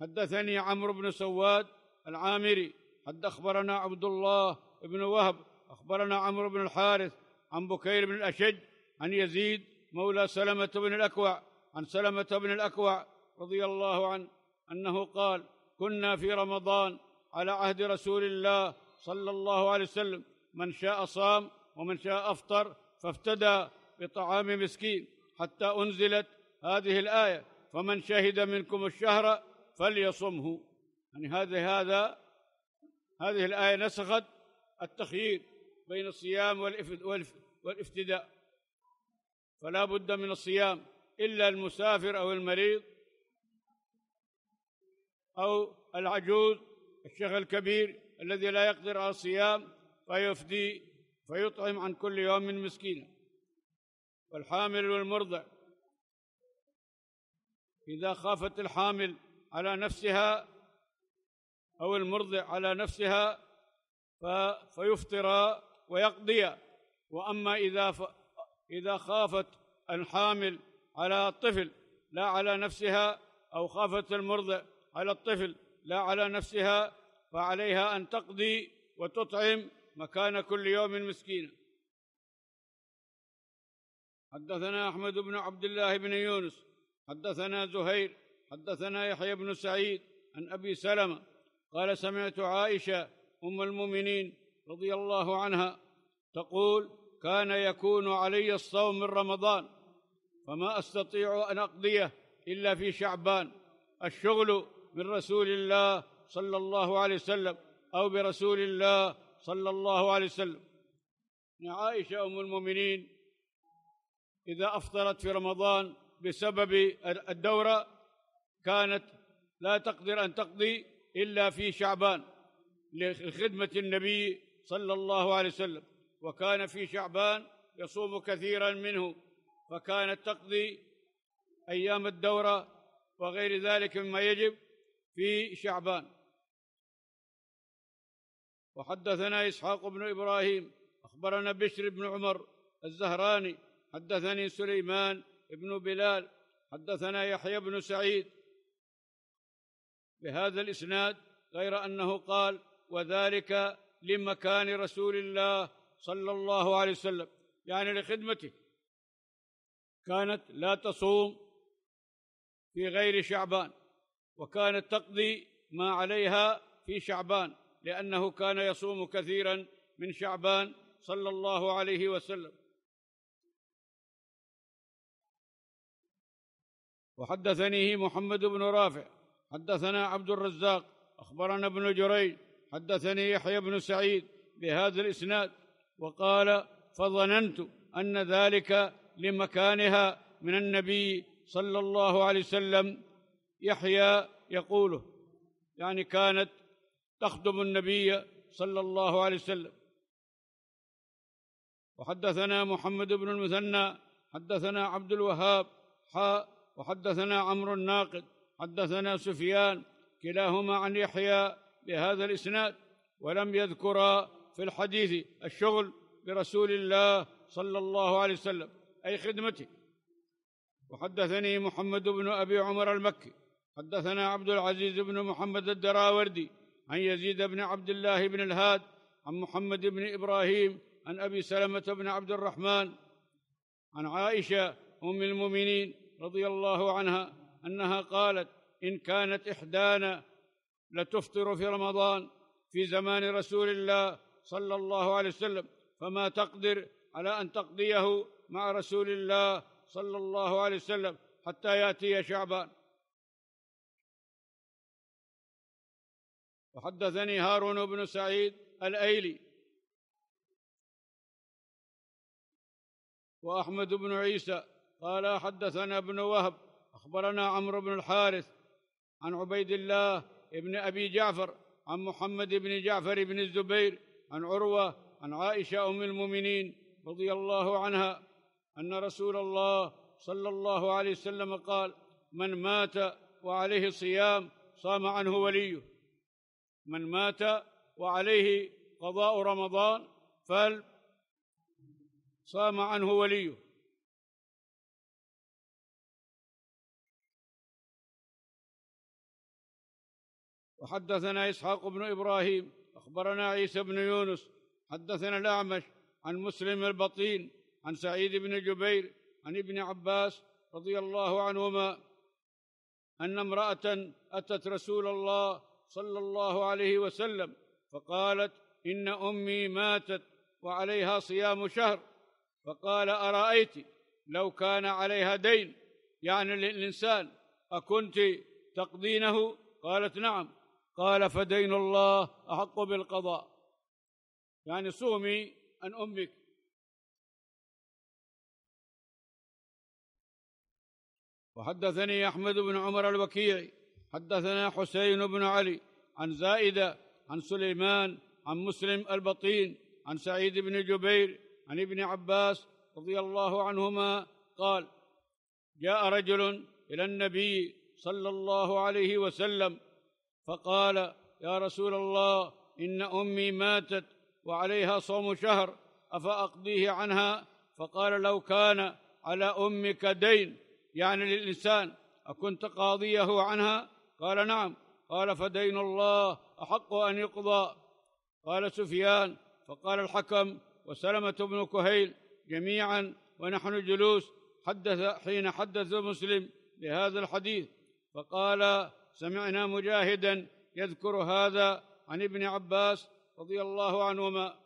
حدثني عمرو بن سواد العامري حد أخبرنا عبد الله بن وهب أخبرنا عمرو بن الحارث عن بكير بن الأشج عن يزيد مولى سلمة بن الأكوع عن سلمة بن الأكوع رضي الله عنه أنه قال كنا في رمضان على عهد رسول الله صلى الله عليه وسلم من شاء صام ومن شاء افطر فافتدى بطعام مسكين حتى انزلت هذه الايه فمن شهد منكم الشهر فليصمه يعني هذا هذا هذه الايه نسخت التخيير بين الصيام والافتداء فلا بد من الصيام الا المسافر او المريض او العجوز الشيخ الكبير الذي لا يقدر على الصيام فيفدي فيطعم عن كل يوم من مسكينا والحامل والمرضع إذا خافت الحامل على نفسها أو المرضع على نفسها فيفطر ويقضي وأما إذا إذا خافت الحامل على الطفل لا على نفسها أو خافت المرضع على الطفل لا على نفسها فعليها ان تقضي وتطعم مكان كل يوم مسكينا حدثنا احمد بن عبد الله بن يونس حدثنا زهير حدثنا يحيى بن سعيد عن ابي سلمه قال سمعت عائشه ام المؤمنين رضي الله عنها تقول كان يكون علي الصوم من رمضان فما استطيع ان اقضيه الا في شعبان الشغل من رسول الله صلى الله عليه وسلم أو برسول الله صلى الله عليه وسلم إن عائشة أم المؤمنين إذا أفطرت في رمضان بسبب الدورة كانت لا تقدر أن تقضي إلا في شعبان لخدمة النبي صلى الله عليه وسلم وكان في شعبان يصوم كثيرا منه فكانت تقضي أيام الدورة وغير ذلك مما يجب في شعبان وحدثنا إسحاق بن إبراهيم أخبرنا بشر بن عمر الزهراني حدثني سليمان بن بلال حدثنا يحيى بن سعيد بهذا الإسناد غير أنه قال وذلك لمكان رسول الله صلى الله عليه وسلم يعني لخدمته كانت لا تصوم في غير شعبان وكانت تقضي ما عليها في شعبان لأنه كان يصوم كثيرا من شعبان صلى الله عليه وسلم وحدثنيه محمد بن رافع حدثنا عبد الرزاق أخبرنا ابن جريج حدثني يحيى بن سعيد بهذا الإسناد وقال فظننت أن ذلك لمكانها من النبي صلى الله عليه وسلم يحيى يقوله يعني كانت تخدم النبي صلى الله عليه وسلم وحدثنا محمد بن المثنى حدثنا عبد الوهاب حاء وحدثنا عمرو الناقد حدثنا سفيان كلاهما عن يحيى بهذا الاسناد ولم يذكرا في الحديث الشغل برسول الله صلى الله عليه وسلم اي خدمته وحدثني محمد بن ابي عمر المكي حدثنا عبد العزيز بن محمد الدراوردي عن يزيد بن عبد الله بن الهاد عن محمد بن ابراهيم عن ابي سلمه بن عبد الرحمن عن عائشه ام المؤمنين رضي الله عنها انها قالت ان كانت احدانا لتفطر في رمضان في زمان رسول الله صلى الله عليه وسلم فما تقدر على ان تقضيه مع رسول الله صلى الله عليه وسلم حتى ياتي شعبان وحدثني هارون بن سعيد الايلي واحمد بن عيسى قال حدثنا ابن وهب اخبرنا عمرو بن الحارث عن عبيد الله بن ابي جعفر عن محمد بن جعفر بن الزبير عن عروه عن عائشه ام المؤمنين رضي الله عنها ان رسول الله صلى الله عليه وسلم قال من مات وعليه صيام صام عنه وليه من مات وعليه قضاء رمضان فل صام عنه وليه وحدثنا اسحاق بن ابراهيم اخبرنا عيسى بن يونس حدثنا الاعمش عن مسلم البطين عن سعيد بن جبير عن ابن عباس رضي الله عنهما ان امراه اتت رسول الله صلى الله عليه وسلم فقالت ان امي ماتت وعليها صيام شهر فقال ارايت لو كان عليها دين يعني للانسان اكنت تقضينه قالت نعم قال فدين الله احق بالقضاء يعني صومي عن امك وحدثني احمد بن عمر الوكيعي حدثنا حسين بن علي عن زائدة عن سليمان عن مسلم البطين عن سعيد بن جبير عن ابن عباس رضي الله عنهما قال جاء رجل إلى النبي صلى الله عليه وسلم فقال يا رسول الله إن أمي ماتت وعليها صوم شهر أفأقضيه عنها فقال لو كان على أمك دين يعني للإنسان أكنت قاضيه عنها قال نعم قال فدين الله احق ان يقضى قال سفيان فقال الحكم وسلمه بن كهيل جميعا ونحن جلوس حدث حين حدث مسلم بهذا الحديث فقال سمعنا مجاهدا يذكر هذا عن ابن عباس رضي الله عنهما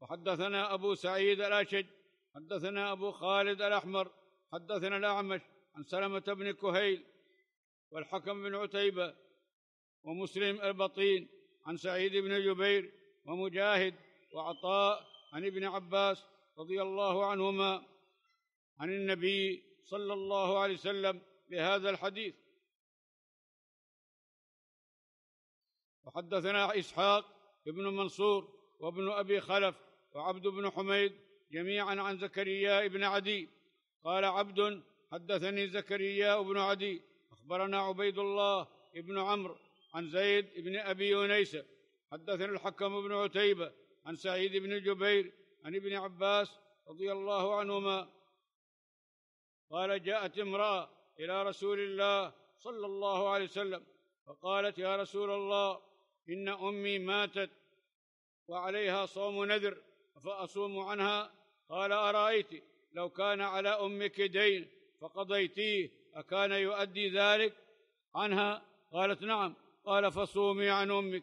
وحدثنا ابو سعيد الاشج حدثنا أبو خالد الأحمر حدثنا الأعمش عن سلمة بن كهيل والحكم بن عتيبة ومسلم البطين عن سعيد بن جبير ومجاهد وعطاء عن ابن عباس رضي الله عنهما عن النبي صلى الله عليه وسلم بهذا الحديث وحدثنا إسحاق بن منصور وابن أبي خلف وعبد بن حميد جميعا عن زكريا بن عدي قال عبد حدثني زكريا بن عدي أخبرنا عبيد الله بن عمرو عن زيد بن أبي انيس حدثني الحكم بن عتيبة عن سعيد بن جبير عن ابن عباس رضي الله عنهما قال جاءت امرأة إلى رسول الله صلى الله عليه وسلم فقالت يا رسول الله إن أمي ماتت وعليها صوم نذر فأصوم عنها قال أرأيت لو كان على أمك دين فقضيتيه أكان يؤدي ذلك عنها قالت نعم قال فصومي عن أمك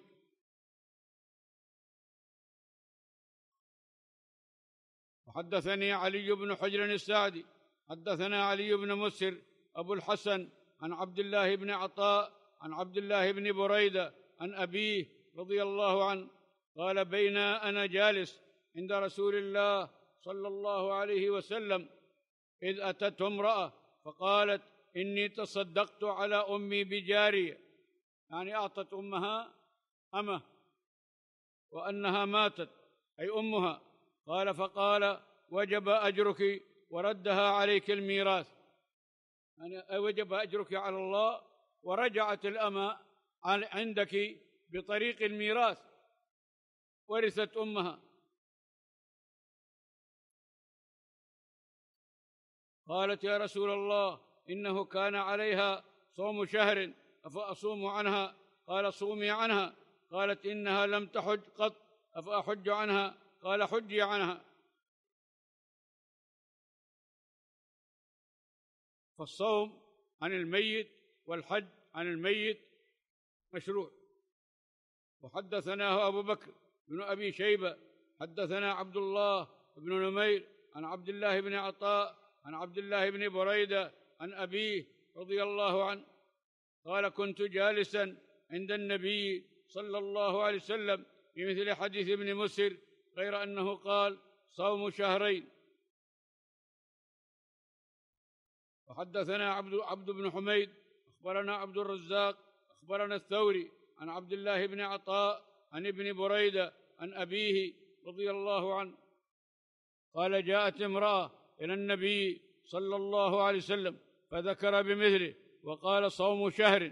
وحدثني علي بن حجر السعدي حدثنا علي بن مسر أبو الحسن عن عبد الله بن عطاء عن عبد الله بن بريدة عن أبيه رضي الله عنه قال بينا أنا جالس عند رسول الله صلى الله عليه وسلم اذ اتته امراه فقالت اني تصدقت على امي بجاريه يعني اعطت امها امه وانها ماتت اي امها قال فقال وجب اجرك وردها عليك الميراث يعني وجب اجرك على الله ورجعت الامه عندك بطريق الميراث ورثت امها قالت يا رسول الله انه كان عليها صوم شهر افاصوم عنها قال صومي عنها قالت انها لم تحج قط افاحج عنها قال حجي عنها فالصوم عن الميت والحج عن الميت مشروع وحدثناه ابو بكر بن ابي شيبه حدثنا عبد الله بن نمير عن عبد الله بن عطاء عن عبد الله بن بريده عن ابيه رضي الله عنه قال كنت جالسا عند النبي صلى الله عليه وسلم في مثل حديث ابن مسر غير انه قال صوم شهرين وحدثنا عبد عبد بن حميد اخبرنا عبد الرزاق اخبرنا الثوري عن عبد الله بن عطاء عن ابن بريده عن ابيه رضي الله عنه قال جاءت امراه إلى النبي صلى الله عليه وسلم فذكر بمثله وقال صوم شهر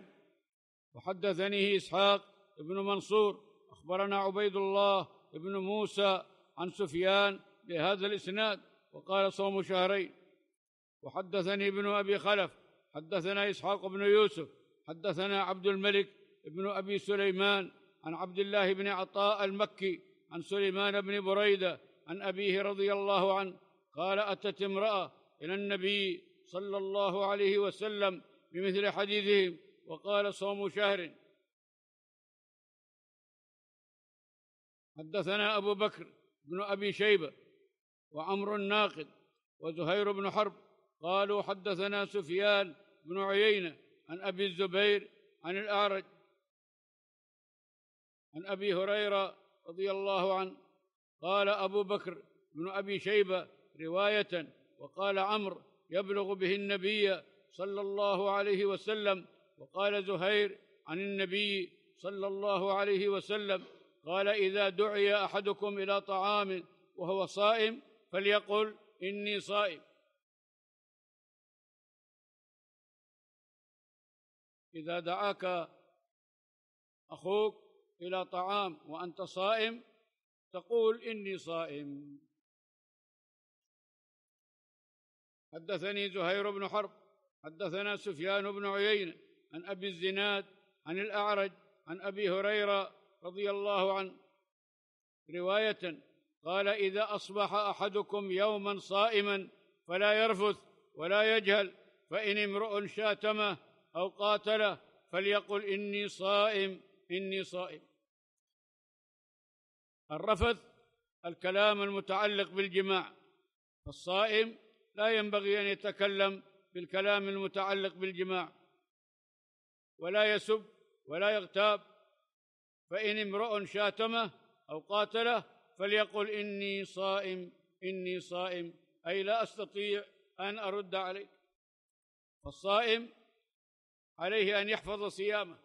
وحدثنيه إسحاق ابن منصور أخبرنا عبيد الله ابن موسى عن سفيان بهذا الإسناد وقال صوم شهرين وحدثني ابن أبي خلف حدثنا إسحاق بن يوسف حدثنا عبد الملك ابن أبي سليمان عن عبد الله بن عطاء المكي عن سليمان بن بريدة عن أبيه رضي الله عنه قال أتت امرأة إلى النبي صلى الله عليه وسلم بمثل حديثهم وقال صوم شهر حدثنا أبو بكر بن أبي شيبة وعمر الناقد وزهير بن حرب قالوا حدثنا سفيان بن عيينة عن أبي الزبير عن الأعرج عن أبي هريرة رضي الله عنه قال أبو بكر بن أبي شيبة روايه وقال عمرو يبلغ به النبي صلى الله عليه وسلم وقال زهير عن النبي صلى الله عليه وسلم قال اذا دعي احدكم الى طعام وهو صائم فليقل اني صائم اذا دعاك اخوك الى طعام وانت صائم تقول اني صائم حدثني زهير بن حرب حدثنا سفيان بن عيين عن أبي الزناد عن الأعرج عن أبي هريرة رضي الله عنه رواية قال إذا أصبح أحدكم يوما صائما فلا يرفث ولا يجهل فإن امرؤ شاتمه أو قاتله فليقل إني صائم إني صائم الرفث الكلام المتعلق بالجماع الصائم لا ينبغي ان يتكلم بالكلام المتعلق بالجماع ولا يسب ولا يغتاب فان امرؤ شاتمه او قاتله فليقل اني صائم اني صائم اي لا استطيع ان ارد عليك فالصائم عليه ان يحفظ صيامه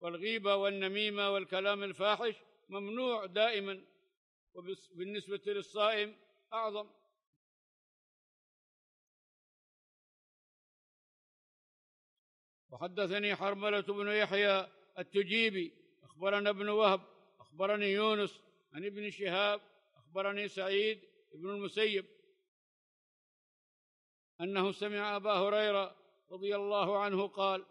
والغيبه والنميمه والكلام الفاحش ممنوع دائما وبالنسبه للصائم أعظم وحدثني حرملة بن يحيى التجيبي أخبرنا ابن وهب أخبرني يونس عن ابن شهاب أخبرني سعيد بن المسيب أنه سمع أبا هريرة رضي الله عنه قال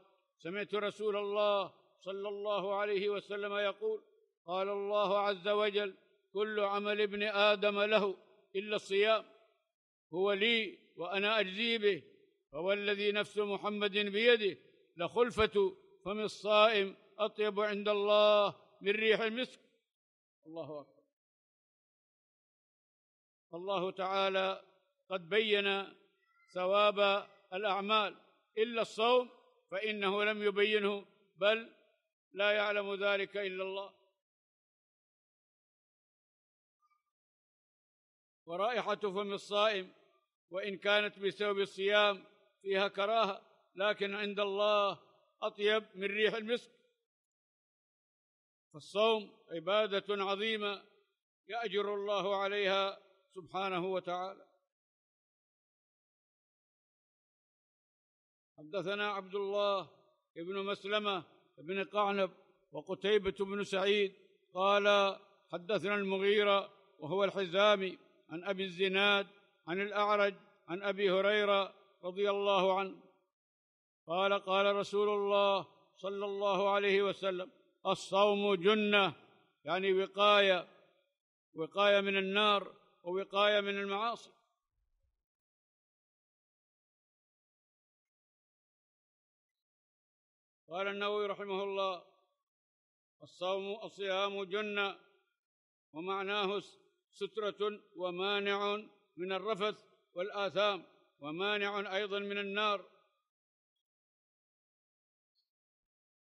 سمعت رسول الله صلى الله عليه وسلم يقول قال الله عز وجل كل عمل ابن آدم له إلا الصيام هو لي وأنا أجزي به فوالذي نفس محمد بيده لخلفة فم الصائم أطيب عند الله من ريح المسك الله أكبر الله تعالى قد بين ثواب الأعمال إلا الصوم فإنه لم يبينه بل لا يعلم ذلك إلا الله ورائحة فم الصائم وإن كانت بسبب الصيام فيها كراهة لكن عند الله أطيب من ريح المسك فالصوم عبادة عظيمة يأجر الله عليها سبحانه وتعالى حدثنا عبد الله بن مسلمة بن قعنب وقتيبة بن سعيد قال حدثنا المغيرة وهو الحزامي عن أبي الزناد عن الأعرج عن أبي هريرة رضي الله عنه قال قال رسول الله صلى الله عليه وسلم الصوم جنة يعني وقاية وقاية من النار ووقاية من المعاصي قال النووي رحمه الله الصوم الصيام جنة ومعناه سترة ومانع من الرفث والآثام ومانع أيضا من النار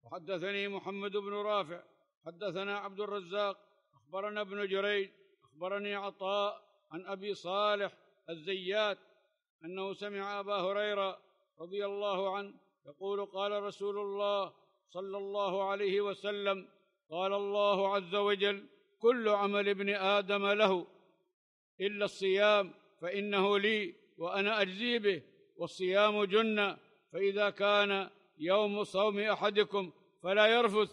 وحدثني محمد بن رافع حدثنا عبد الرزاق أخبرنا ابن جريج أخبرني عطاء عن أبي صالح الزيات أنه سمع أبا هريرة رضي الله عنه يقول قال رسول الله صلى الله عليه وسلم قال الله عز وجل كل عمل ابن ادم له الا الصيام فانه لي وانا اجزي به والصيام جنه فاذا كان يوم صوم احدكم فلا يرفث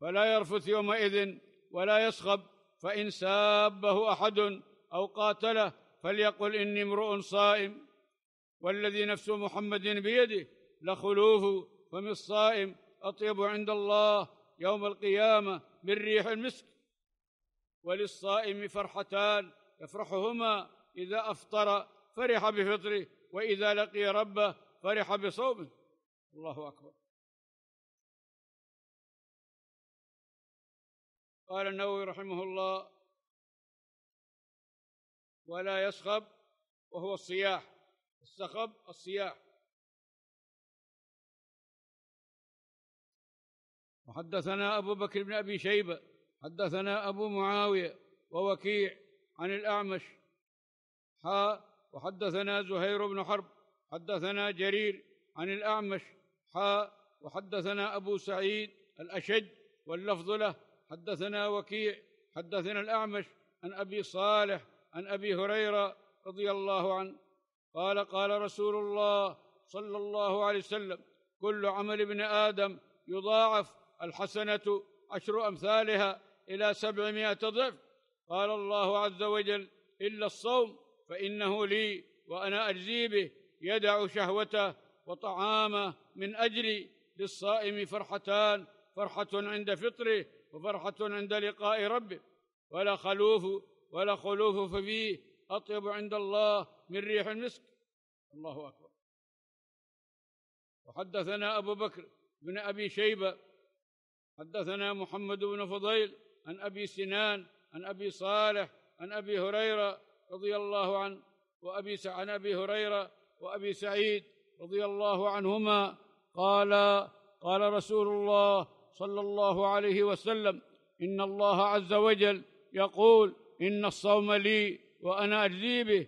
فلا يرفث يومئذ ولا يصخب فان سابه احد او قاتله فليقل اني امرؤ صائم والذي نفس محمد بيده لخلوف فم الصائم اطيب عند الله يوم القيامه من ريح المسك وللصائم فرحتان يفرحهما اذا افطر فرح بفطره واذا لقي ربه فرح بصومه الله اكبر قال النووي رحمه الله ولا يصخب وهو الصياح الصخب الصياح وحدثنا ابو بكر بن ابي شيبه حدثنا أبو معاوية ووكيع عن الأعمش حا وحدثنا زهير بن حرب حدثنا جرير عن الأعمش حا وحدثنا أبو سعيد الأشج واللفظ له حدثنا وكيع حدثنا الأعمش عن أبي صالح عن أبي هريرة رضي الله عنه قال قال رسول الله صلى الله عليه وسلم كل عمل ابن آدم يضاعف الحسنة عشر أمثالها إلى سبعمائة ضعف قال الله عز وجل إلا الصوم فإنه لي وأنا أجزي به يدع شهوته وطعامه من أجلي للصائم فرحتان فرحة عند فطره وفرحة عند لقاء ربه ولا خلوف ولا خلوف ففيه أطيب عند الله من ريح المسك الله أكبر وحدثنا أبو بكر بن أبي شيبة حدثنا محمد بن فضيل عن ابي سنان عن ابي صالح عن ابي هريره رضي الله عنه وابي عن ابي هريره وابي سعيد رضي الله عنهما قال قال رسول الله صلى الله عليه وسلم ان الله عز وجل يقول ان الصوم لي وانا اجزي به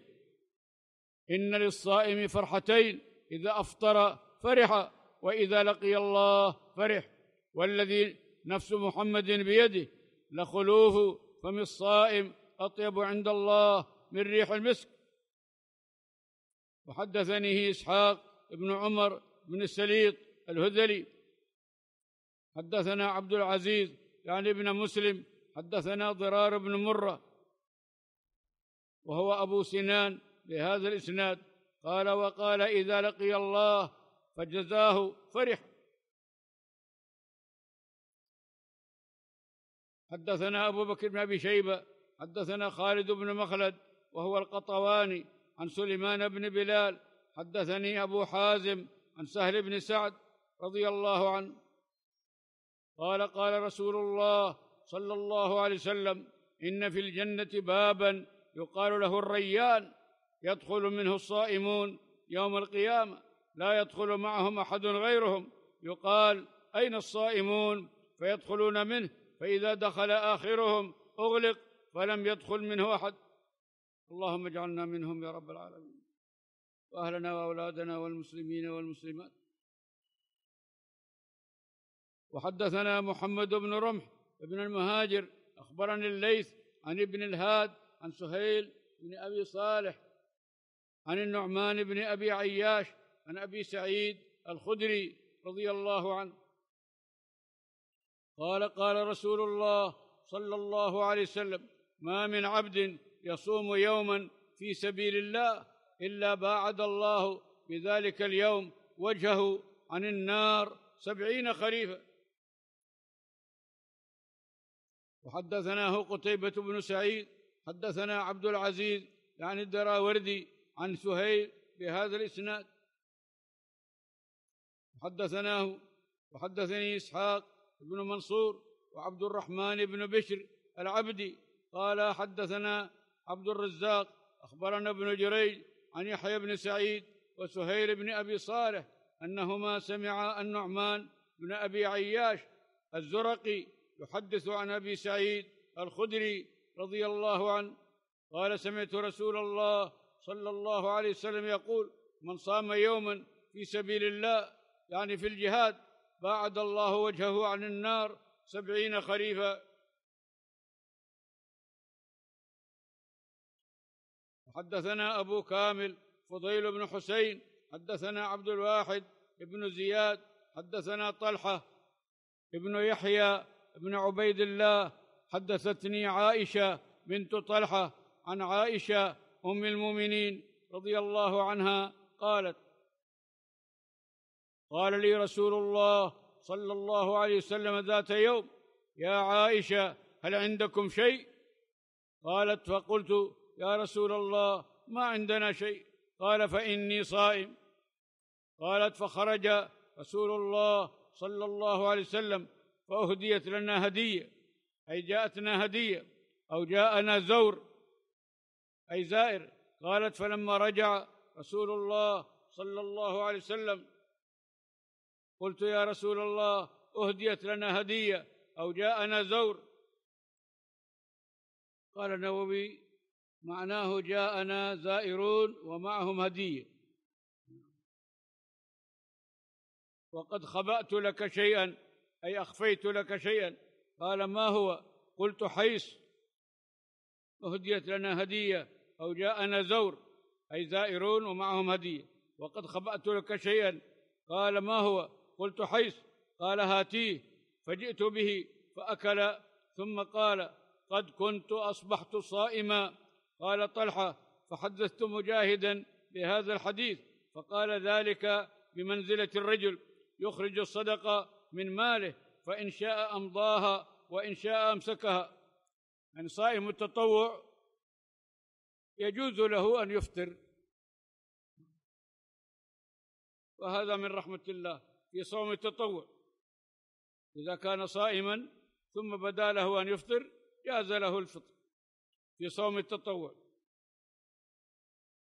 ان للصائم فرحتين اذا افطر فرح واذا لقي الله فرح والذي نفس محمد بيده لخلوه فم الصائم أطيب عند الله من ريح المسك وحدثني إسحاق بن عمر بن السليط الهذلي حدثنا عبد العزيز يعني ابن مسلم حدثنا ضرار بن مرة وهو أبو سنان بهذا الإسناد قال وقال إذا لقي الله فجزاه فرح حدثنا أبو بكر بن أبي شيبة حدثنا خالد بن مخلد وهو القطواني عن سليمان بن بلال حدثني أبو حازم عن سهل بن سعد رضي الله عنه قال قال رسول الله صلى الله عليه وسلم إن في الجنة بابا يقال له الريان يدخل منه الصائمون يوم القيامة لا يدخل معهم أحد غيرهم يقال أين الصائمون فيدخلون منه فإذا دخل آخرهم أغلق فلم يدخل منه أحد اللهم اجعلنا منهم يا رب العالمين وأهلنا وأولادنا والمسلمين والمسلمات وحدثنا محمد بن رمح بن المهاجر أخبرني الليث عن ابن الهاد عن سهيل بن أبي صالح عن النعمان بن أبي عياش عن أبي سعيد الخدري رضي الله عنه قال قال رسول الله صلى الله عليه وسلم ما من عبد يصوم يوما في سبيل الله الا باعد الله بذلك اليوم وجهه عن النار سبعين خريفا وحدثناه قتيبة بن سعيد حدثنا عبد العزيز يعني الدراوردي عن سهيل بهذا الإسناد حدثناه وحدثني إسحاق بن منصور وعبد الرحمن بن بشر العبدي قال حدثنا عبد الرزاق اخبرنا ابن جريج عن يحيى بن سعيد وسهيل بن ابي صالح انهما سمعا النعمان بن ابي عياش الزرقي يحدث عن ابي سعيد الخدري رضي الله عنه قال سمعت رسول الله صلى الله عليه وسلم يقول من صام يوما في سبيل الله يعني في الجهاد باعد الله وجهه عن النار سبعين خريفا حدثنا أبو كامل فضيل بن حسين حدثنا عبد الواحد ابن زياد حدثنا طلحة ابن يحيى ابن عبيد الله حدثتني عائشة بنت طلحة عن عائشة أم المؤمنين رضي الله عنها قالت قال لي رسول الله صلى الله عليه وسلم ذات يوم يا عائشه هل عندكم شيء قالت فقلت يا رسول الله ما عندنا شيء قال فاني صائم قالت فخرج رسول الله صلى الله عليه وسلم فاهديت لنا هديه اي جاءتنا هديه او جاءنا زور اي زائر قالت فلما رجع رسول الله صلى الله عليه وسلم قلت يا رسول الله اهديت لنا هديه او جاءنا زور قال النووي معناه جاءنا زائرون ومعهم هديه وقد خبأت لك شيئا اي اخفيت لك شيئا قال ما هو قلت حيث اهديت لنا هديه او جاءنا زور اي زائرون ومعهم هديه وقد خبأت لك شيئا قال ما هو قلت حيث قال هاتيه فجئت به فأكل ثم قال قد كنت أصبحت صائما قال طلحة فحدثت مجاهدا بهذا الحديث فقال ذلك بمنزلة الرجل يخرج الصدقة من ماله فإن شاء أمضاها وإن شاء أمسكها يعني صائم التطوع يجوز له أن يفطر وهذا من رحمة الله في صوم التطوع إذا كان صائما ثم بدا له أن يفطر جاز له الفطر في صوم التطوع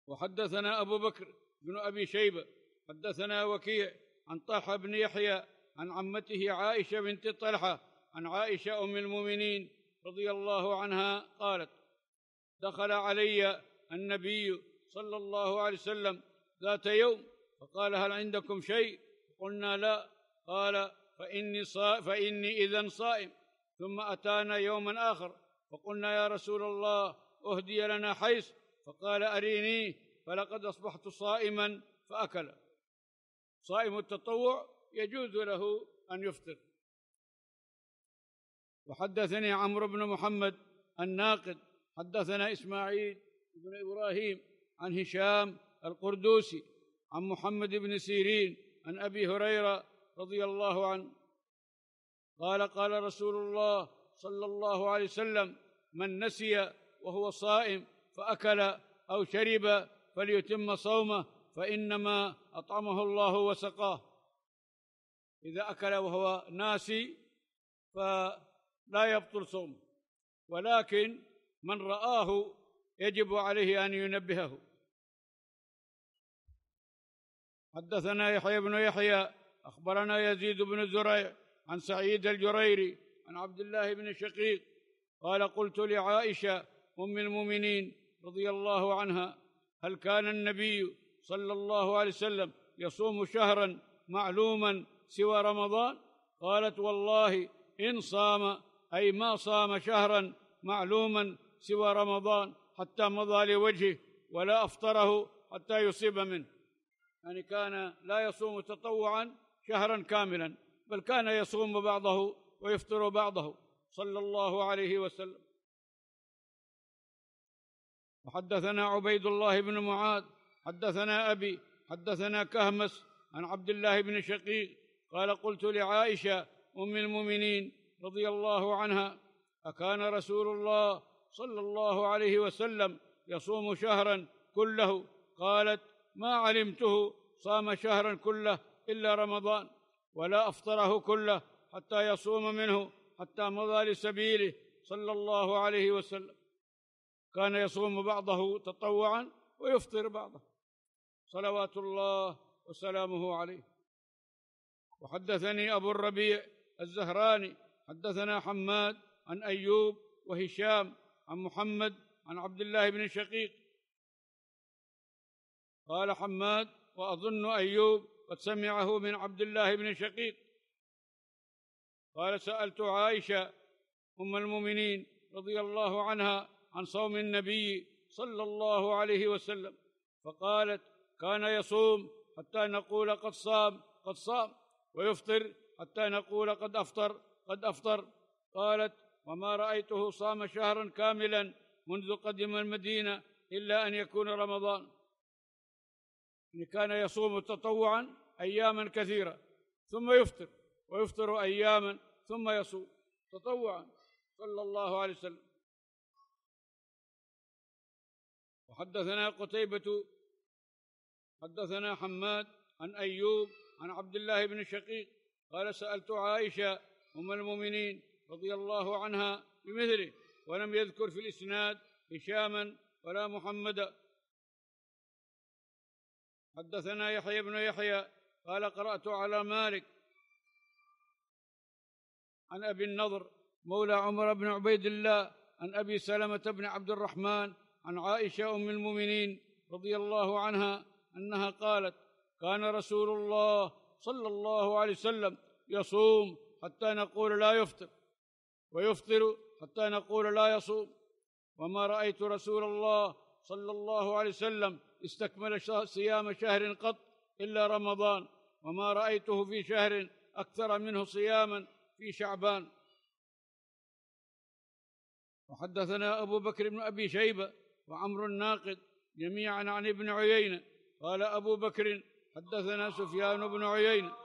وحدثنا أبو بكر بن أبي شيبة حدثنا وكيع عن طه بن يحيى عن عمته عائشة بنت طلحة عن عائشة أم المؤمنين رضي الله عنها قالت دخل علي النبي صلى الله عليه وسلم ذات يوم فقال هل عندكم شيء قلنا لا قال فإني, صا فإني إذا صائم ثم أتانا يوما آخر فقلنا يا رسول الله أهدي لنا حيث فقال أريني فلقد أصبحت صائما فأكل صائم التطوع يجوز له أن يفطر وحدثني عمرو بن محمد الناقد حدثنا إسماعيل بن إبراهيم عن هشام القردوسي عن محمد بن سيرين عن ابي هريره رضي الله عنه قال قال رسول الله صلى الله عليه وسلم من نسي وهو صائم فاكل او شرب فليتم صومه فانما اطعمه الله وسقاه اذا اكل وهو ناسي فلا يبطل صومه ولكن من راه يجب عليه ان ينبهه حدثنا يحيى بن يحيى أخبرنا يزيد بن زريع عن سعيد الجريري عن عبد الله بن شقيق قال قلت لعائشة أم المؤمنين رضي الله عنها هل كان النبي صلى الله عليه وسلم يصوم شهرا معلوما سوى رمضان قالت والله إن صام أي ما صام شهرا معلوما سوى رمضان حتى مضى لوجهه ولا أفطره حتى يصيب منه يعني كان لا يصوم تطوعا شهرا كاملا بل كان يصوم بعضه ويفطر بعضه صلى الله عليه وسلم وحدثنا عبيد الله بن معاذ حدثنا ابي حدثنا كهمس عن عبد الله بن شقيق قال قلت لعائشه ام المؤمنين رضي الله عنها اكان رسول الله صلى الله عليه وسلم يصوم شهرا كله قالت ما علمته صام شهرا كله الا رمضان ولا افطره كله حتى يصوم منه حتى مضى لسبيله صلى الله عليه وسلم كان يصوم بعضه تطوعا ويفطر بعضه صلوات الله وسلامه عليه وحدثني ابو الربيع الزهراني حدثنا حماد عن ايوب وهشام عن محمد عن عبد الله بن شقيق قال حماد وأظن أيوب قد سمعه من عبد الله بن شقيق قال سألت عائشة أم المؤمنين رضي الله عنها عن صوم النبي صلى الله عليه وسلم فقالت كان يصوم حتى نقول قد صام قد صام ويفطر حتى نقول قد أفطر قد أفطر قالت وما رأيته صام شهرا كاملا منذ قدم المدينة إلا أن يكون رمضان إن كان يصوم تطوعا أياما كثيرة ثم يفطر ويفطر أياما ثم يصوم تطوعا صلى الله عليه وسلم وحدثنا قتيبة حدثنا حماد عن أيوب عن عبد الله بن شقيق قال سألت عائشة أم المؤمنين رضي الله عنها بمثله ولم يذكر في الإسناد هشاما ولا محمدا حدثنا يحيى بن يحيى قال قرأت على مالك عن أبي النضر مولى عمر بن عبيد الله عن أبي سلمة بن عبد الرحمن عن عائشة أم المؤمنين رضي الله عنها أنها قالت كان رسول الله صلى الله عليه وسلم يصوم حتى نقول لا يفطر ويفطر حتى نقول لا يصوم وما رأيت رسول الله صلى الله عليه وسلم استكمل صيام شهر قط الا رمضان وما رايته في شهر اكثر منه صياما في شعبان وحدثنا ابو بكر بن ابي شيبه وعمر الناقد جميعا عن ابن عيينه قال ابو بكر حدثنا سفيان بن عيينه